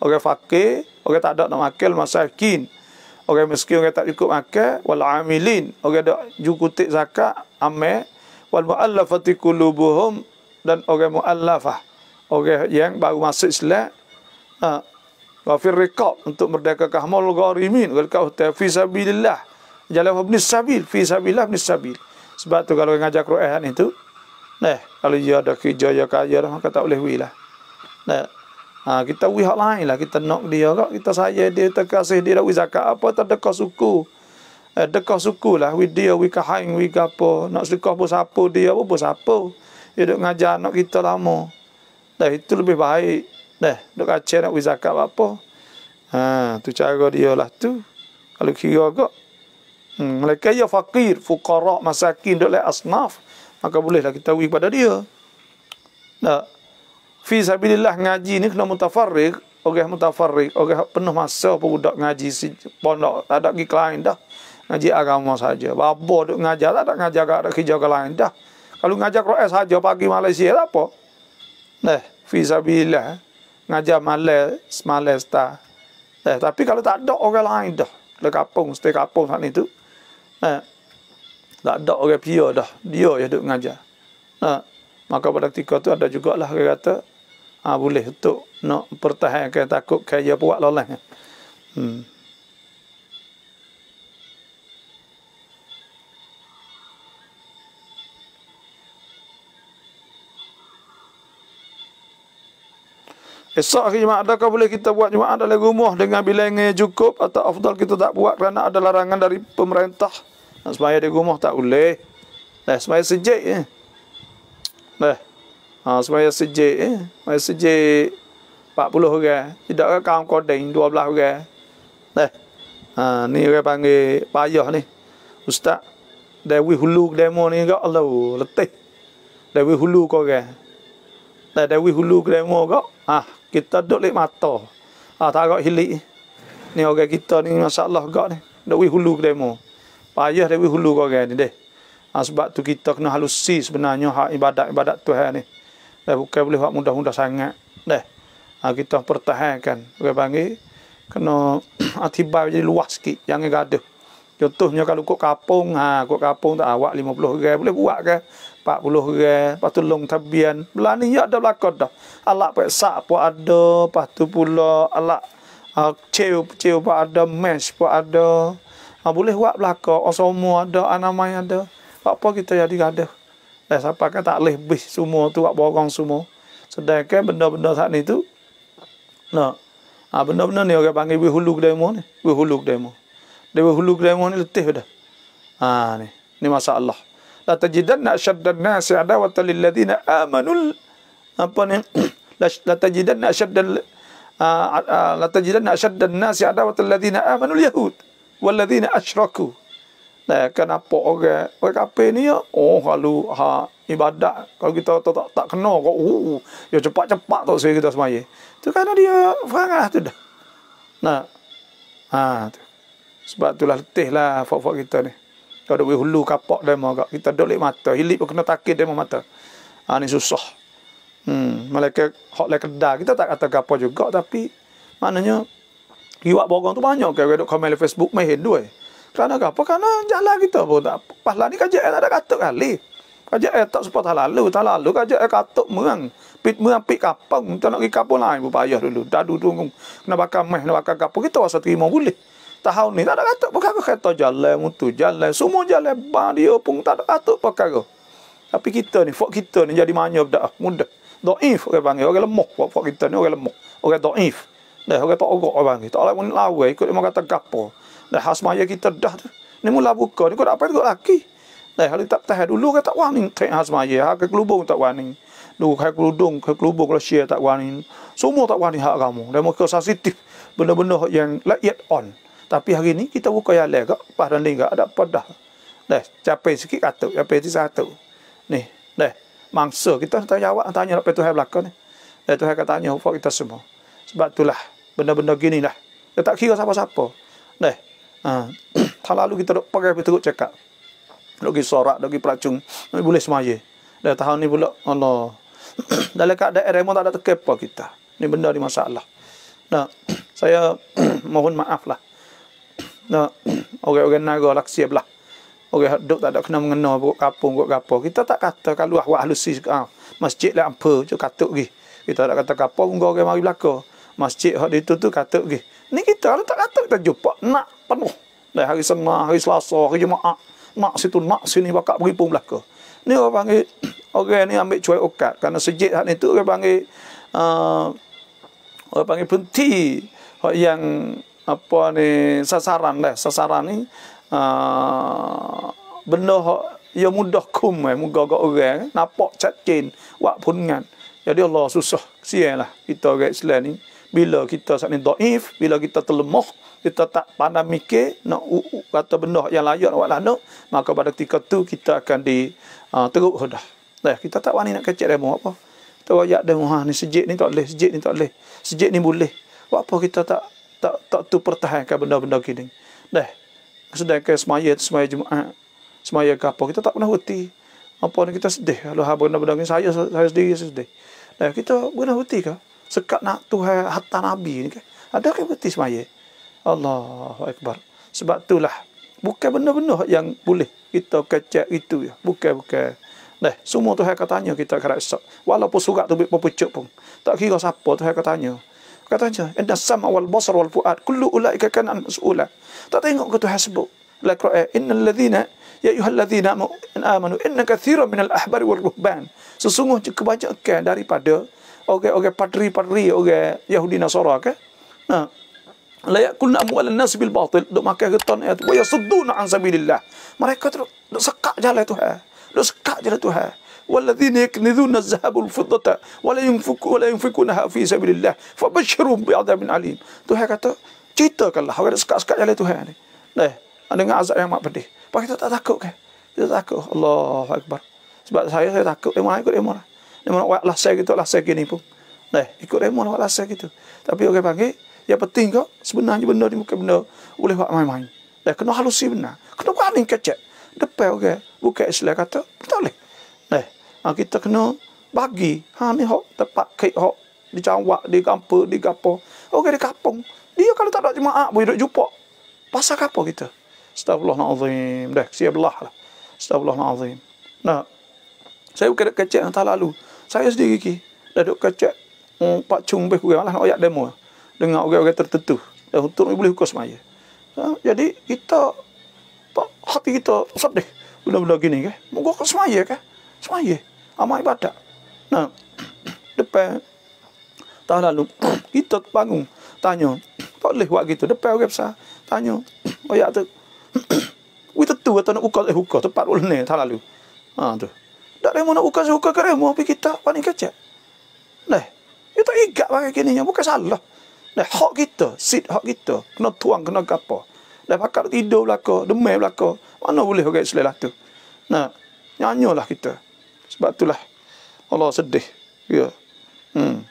Orang fakir, orang tak ada nak makan masakin. Orang miskin orang tak cukup makan wal amilin. Orang dak jukutik zakat amal wal muallafati qulubuhum dan orang muallafah. Orang yang baru masuk Islam. Uh, Wafir rekab untuk merdeka kahmul gharimin. Wal kahta fi sabilillah. Jalan wa sabil. Fi sabilillah bnis sabil. Sebab tu kalau ngajak Quran itu. Nah, kalau dia ada kerja, kaya, dia kata tak boleh wilah. Nah, ha, kita wih hak lain lah. Kita nak dia kok. Kita saya dia, terkasih kasih dia. Wih zakat apa, tak dekah suku. Eh, dekah suku lah. Wih dia, wih kahain, wih apa. Nak sedekah pun siapa dia, pun siapa. Dia duk ngajar nak kita lama. Dah itu lebih baik. Dah, dok kaca nak pergi zakat apa. Ha, tu cara dia lah tu. Kalau kira kok. Hmm, mereka ya fakir, fukara, masakin, dok lain asnaf. Maka bolehlah kita pergi kepada dia. Tak. Fi sabilillah ngaji ni kena mutafarrik. Orang mutafarrik, orang penuh masa pun dok ngaji. si Pondok, tak ada pergi lain dah. Ngaji agama saja. Bapa dok ngajar, tak ada ngajar, tak ada kerja ke lain dah. Kalau ngajar Quran saja pagi Malaysia lah apa? Nah, fi sabilillah. Eh? ngajar malas semalas tak. Eh, tapi kalau tak ada orang lain dah, dah kapung, setiap kapung sana itu, eh, tak ada orang pia dah, dia yang duduk ngajar. Eh, maka pada ketika tu ada juga lah orang kata, ah, boleh untuk nak pertahankan takut kaya buat lelah. Hmm. Esok hari Jumaat adakah boleh kita buat Jumaat dalam rumah dengan bilangan yang cukup atau afdal kita tak buat kerana ada larangan dari pemerintah. Nak sembahyang di rumah tak boleh. Dah semaya sembahyang sejik eh. Dah. Ha, eh. Ha sembahyang sejik eh. Sembahyang sejik 40 orang. Tidak ke kaum koding 12 orang. Dah. Eh. Ha ni orang panggil payah ni. Ustaz Dewi hulu demo ni gak Allah letih. Dewi hulu kau gak. Dah Dewi hulu demo gak. Ah, kita duduk lek mata ha, tak agak hilik ni orang kita ni masalah gak ni duk wi hulu ke demo payah dia wi hulu ke orang ni deh ha, sebab tu kita kena halusi sebenarnya hak ibadat-ibadat Tuhan ni dah bukan boleh buat mudah-mudah sangat deh ha, kita pertahankan orang panggil kena atibar jadi luas sikit jangan gaduh contohnya kalau kok kapung ha kok kapung tak awak 50 orang boleh buat ke 40 orang. Lepas tu long tabian. Belah ni ya dah berlakon dah. Alak peksa pun ada. Lepas tu pula alak cew ah, cew pun ada. Mesh pun ada. Ha, boleh buat belakang. Oh, semua ada. Anamai ada. Apa kita jadi ada. Eh, siapa kan tak boleh bis semua tu. Buat borong semua. Sedangkan benda-benda saat ni tu. Nak. Ha, benda-benda ni orang panggil berhulu kedai mu ni. Berhulu kedai mu. Dia berhulu kedai mu ni letih dah. Ha, ni. Ni masalah la tajidanna ashadda an-nasi adawatan lil ladina amanu apa ni la tajidanna ashadda la tajidanna ashadda an-nasi adawatan lil ladina amanu al yahud wal ladina asyraku nah kenapa orang orang kafir ni ya? oh kalau ha ibadat kalau kita tak tak, tak kena kok oh, uh, ya cepat-cepat tu saya kita semaya tu kan dia fangalah tu dah nah ha tu sebab itulah letihlah fak-fak kita ni kau duduk hulu kapok demo agak. Kita dolek mata. Hilip pun kena takit demo mata. Ha, ah, ini susah. Hmm. Mereka hak lek kedah. Kita tak kata kapok juga. Tapi maknanya. Iwak borong tu banyak. Kau duduk komen di Facebook. Main hidup. Eh. Kerana apa? Kerana jalan kita pun tak. Pas lah ni kajak tak ada katuk kali. Kajak eh tak sempat tak lalu. Tak lalu kajak eh katuk merang. Pit merang pit kapung. Kita nak pergi kapung lain. Bupayah dulu. Dah dudung. Kena bakar meh. Nak bakar kapung. Kita rasa terima boleh. Tahu ni tak ada katuk perkara kereta jalan mutu jalan semua jalan bang dia pun tak ada katuk perkara tapi kita ni fok kita ni jadi manyo beda muda, dhaif orang panggil orang lemah fok, fok kita ni orang lemah orang dhaif dah orang tak ogok orang panggil tak ni lawe ikut dia kata gapo dah hasmaya kita dah tu ni mula buka ni kau apa tu laki dah hal tak tahan dulu kau tak wani tak hasmaya hak kelubung tak wani dulu kau kelubung kau kelubung lah share tak wani semua tak wani hak kamu Demokrasi mereka sensitif benda-benda yang let on tapi hari ni kita buka yang lain kak. Pas dan tinggal ada pedah. Dah, capai sikit kata. Capai di satu. Ni, dah. Mangsa kita tanya awak. Tanya lah Tuhan belakang ni. Dah Tuhan akan tanya hukum kita semua. Sebab itulah. Benda-benda gini lah. Kita tak kira siapa-siapa. Dah. Ha. tak lalu kita dok pakai pergi teruk cakap. Duk sorak, duk pergi pelacung. Duk boleh semaya. Dah tahun ni pula. Allah. Dalam keadaan remon tak ada terkepa kita. Ini benda ni masalah. Nah, saya mohon maaf lah no, orang-orang negara laksa belah. Lah. Orang duk tak ada kena mengena buat kapung buat gapo. Kita tak kata kalau ah wah lusi masjid lah ampa tu katuk gi. Kita tak kata kapo pun orang mari belaka. Masjid hak itu tu katuk gi. Ni kita lah tak kata kita jumpa nak penuh. Dari hari sema hari Selasa, hari Jumaat. Mak situ, mak sini bakak beri pun belaka. Ni orang panggil orang ni ambil cuai okat. Kerana sejid hak ni tu orang panggil ah, orang panggil penti yang apa ni sasaran lah sasaran ni uh, benda ya mudah kum eh muga gak orang eh. nampak cakin wak pun ngan jadi Allah susah sialah kita orang Islam ni bila kita saat ni daif bila kita terlemah kita tak pandai mikir nak u -u, kata benda yang layak awak lah maka pada ketika tu kita akan di uh, teruk dah lah kita tak wani nak kecek demo apa tu ayat demo ha ni sejik ni tak boleh sejik ni tak boleh sejik ni boleh apa kita tak tak tak tu pertahankan benda-benda kini. Dah. Sedangkan semaya itu semaya Jumaat, semaya kapo kita tak pernah huti. Apa kita sedih kalau hab benda-benda ini saya saya sendiri saya sedih. Dah kita pernah huti ke? Sekat nak Tuhan hatta nabi ni kan. Ada ke huti semaya? Allahu akbar. Sebab itulah bukan benda-benda yang boleh kita kecek itu ya. Bukan-bukan. Nah, semua Tuhan katanya kita kerasa. Walaupun surat tu berpucuk pun. Tak kira siapa Tuhan katanya katanya inna sam'a wal basar wal fuad kullu ulaika kana mas'ula tak tengok ke Tuhan sebut la qira'a innal ladhina ya ayyuhal ladhina amanu inna kathiran al ahbari wal ruhban sesungguhnya kebanyakan daripada orang-orang padri-padri orang Yahudi Nasara ke nah ha, la yakulna amwal an-nas bil batil duk makan getan ayat wa yasudduna an sabilillah mereka tu duk sekak jalan Tuhan duk sekak jalan Tuhan والذين يكنذون الذهب والفضة ولا ينفق ولا ينفقونها في سبيل الله فبشرهم بعذاب عليم تو kata cerita kalah orang sekak sekak jalan tu ni deh ada dengan azab yang mak pedih pak kita tak takut ke kan? kita takut Allahu akbar sebab saya saya takut memang ikut emo lah memang nak buat lasai gitu lasai gini pun deh ikut emo lah lasai gitu tapi orang panggil yang penting kok sebenarnya benda ni bukan benda boleh buat main-main deh kena halusi benar kena berani kecek depan orang okay. bukan Islam kata tak boleh Ha, kita kena bagi. Ha, ni hok tempat kek hok. Di cawak, di kampung, di kapo. Okey, di kapung. Dia kalau tak ada jemaah, boleh duduk jumpa. Pasal apa kita. Astagfirullahaladzim. Dah, siap lah. Astagfirullahaladzim. Nah, saya kena kecek yang tak lalu. Saya sendiri ki. Dah duduk kecek. Empat hmm, cumbih kurang lah nak ayat demo. Dengar orang-orang tertentu. Dan untuk boleh hukum semaya. Ha, jadi, kita hati kita sedih. Benda-benda gini ke? Mungkin kau semaya ke? Semaya amal ibadat. Nah, depan tahun lalu kita bangun tanya, tak boleh buat gitu. Depan orang besar tanya, oh ya tu. Wih tentu atau nak buka, eh buka, tepat boleh ni tahun lalu. Ha tu. Tak ada nak buka, saya ke remo, tapi kita panik kacak. leh, kita tak pakai bagai kini, bukan salah. leh, hak kita, sit hak kita, kena tuang, kena gapa. leh, pakar tidur belakang, demai belakang, mana boleh orang selelah tu. Nah, nyanyalah kita. Sebab itulah Allah sedih. Ya. Hmm.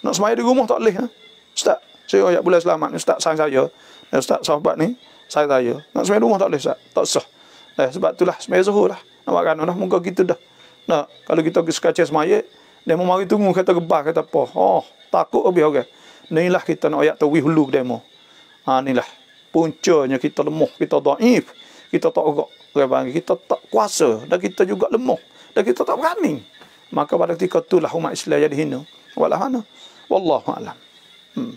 Nak semai di rumah tak boleh. Ha? Ustaz, saya ayat boleh selamat. Ustaz, sayang saya. Eh, Ustaz, sahabat ni, saya saya. Nak semai di rumah tak boleh, Ustaz. Tak sah. Eh, sebab itulah, semai zuhur lah. Nak buat kanan lah, Muka gitu dah. Nah, kalau kita pergi sekacau semaya, dia mau mari tunggu, kata gebah kata apa. Oh, takut lebih orang. Okay. Inilah kita nak ayat tawih hulu ke demo. Ha, inilah. Puncanya kita lemah, kita daif. Kita tak agak. Kita tak kuasa. Dan kita juga lemah dan kita tak berani. Maka pada ketika itulah umat Islam jadi hina. Walau mana? Wallahu'alam. Hmm.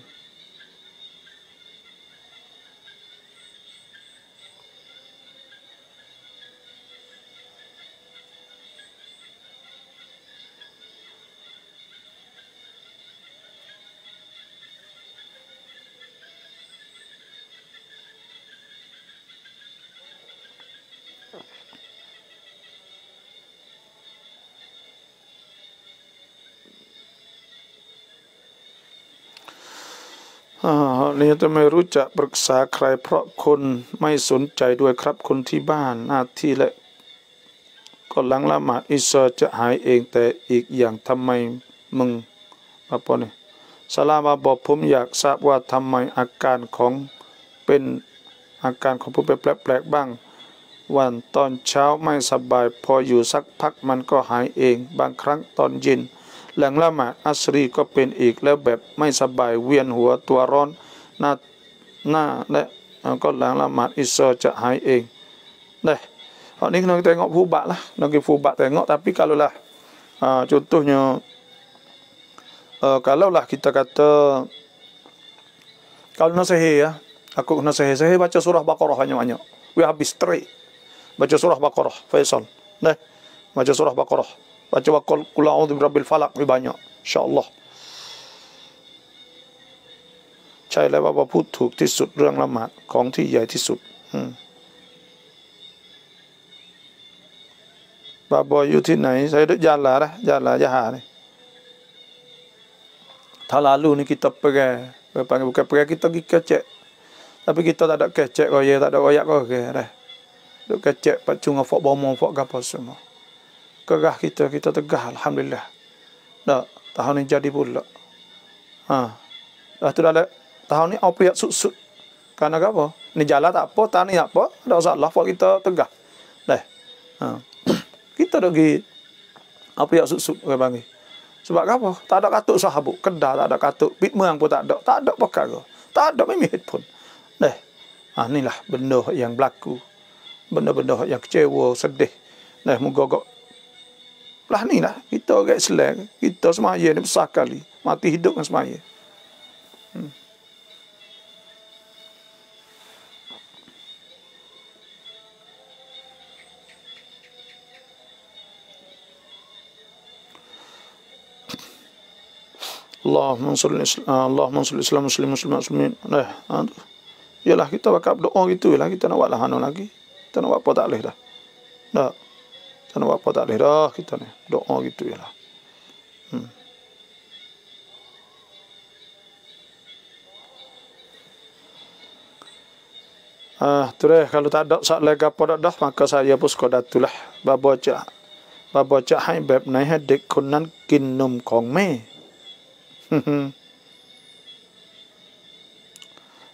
นี้จะไม่รู้จะปรึกษาใครเพราะคนไม่สนใจด้วยครับคนที่บ้าน หน้าที่และก็หลังละหมาดอิสราจะหายเองแต่อีกอย่างทำไมมึงมาปนี่สลามาบอกผมอยากทราบว่าทำไมอาการของเป็นอาการของผมแปลกๆบ้าง วันตอนเช้าไม่สบาย พออยู่สักพักมันก็หายเองบางครั้งตอนเย็นหลังละหมาดอัสรีก็เป็นอีกแล้วแบบไม่สบายเวียนหัวตัวร้อน那那那啊，个人啦，马伊索就海英，那，好，你能听我复白啦，能给复白听我，但比卡罗啦，啊，就等于，呃，卡罗啦，给他个的，卡罗那是黑呀，啊，库那是黑，是黑，把这苏拉巴卡罗喊你玩哟，我要比斯特，把这苏拉巴卡罗，费桑，那，把这苏拉巴卡罗，把这瓦库拉奥迪布拉比尔法拉，我玩哟，Insha Allah。Allah. ช่แล้วว่าพูดถูกที่สุดเรื่องละหมาดของที่ใหญ่ที่สุดบาบอยอยู่ที่ไหนใช้ยานลาละยานลายาหานี่ทาลาลูนี่กิตบแกไปปังบุกแกกิตบกิเกจตแต่กิตบแต่ดอกเกจก็เยแต่ดอกอยากก็แกเลยดอกเกจปัจจุบันฟอกบอมฟอกกระเพาะสมก็กะกิตบกิตบก็กะฮัลฮัมดุลิลละเด้อตอนนี้จะดีบุลละอ่าแล้วตัวละ tahun ni apa yang susut kerana apa ni jalan tak apa tahun ni tak apa tak usah lah buat kita tegah. dah ha. kita dah pergi apa yang susut orang panggil sebab apa tak ada katuk sahabat kedah tak ada katuk yang pun tak ada tak ada perkara tak ada mimik pun dah ha, inilah benda yang berlaku benda-benda yang kecewa sedih dah moga lah ni lah kita orang Islam kita semaya ni besar kali mati hidup dengan semaya hmm. Allahumma salli ah, Allahumma salli Islam muslim muslim muslimin. Nah, antu. Ah, yalah kita bakap doa gitu lah kita nak buat lah anu lagi. Kita nak buat apa tak leh dah. Dah. Kita nak buat apa tak leh dah kita ni. Doa gitu lah. Hmm. Ah, tu deh, kalau tak ada sak lega pada dah maka saya pun sekolah tu lah. Babo cak. Babo cak hai beb nai hadik kunan kinum kong meh.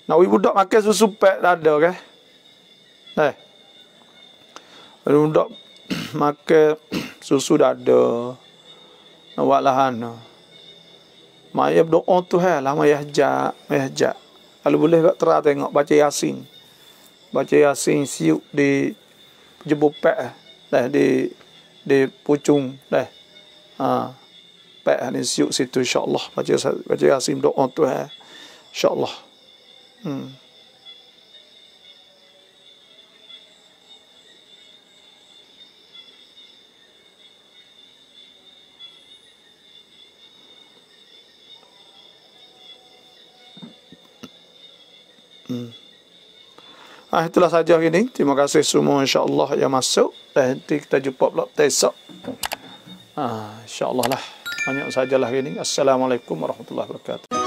Nak ibu dok makan susu pet dah ada ke? Eh. Ibu dok makan susu dah ada. Nak buat lahan. Maya berdoa tu hai eh. lama ya, hajak. Maya hajak. Kalau boleh kat terah tengok. Baca yasin. Baca yasin siuk di jebu pet. Eh. Lah, di, di pucung. Eh. Haa pek ni siuk situ Allah. baca baca asim doa tu ha insyaallah hmm Hmm. Ah, itulah saja hari ini. Terima kasih semua insya-Allah yang masuk. Dan eh, nanti kita jumpa pula esok. Ah, insya-Allah lah. Banyak sajalah ini. Assalamualaikum warahmatullahi wabarakatuh.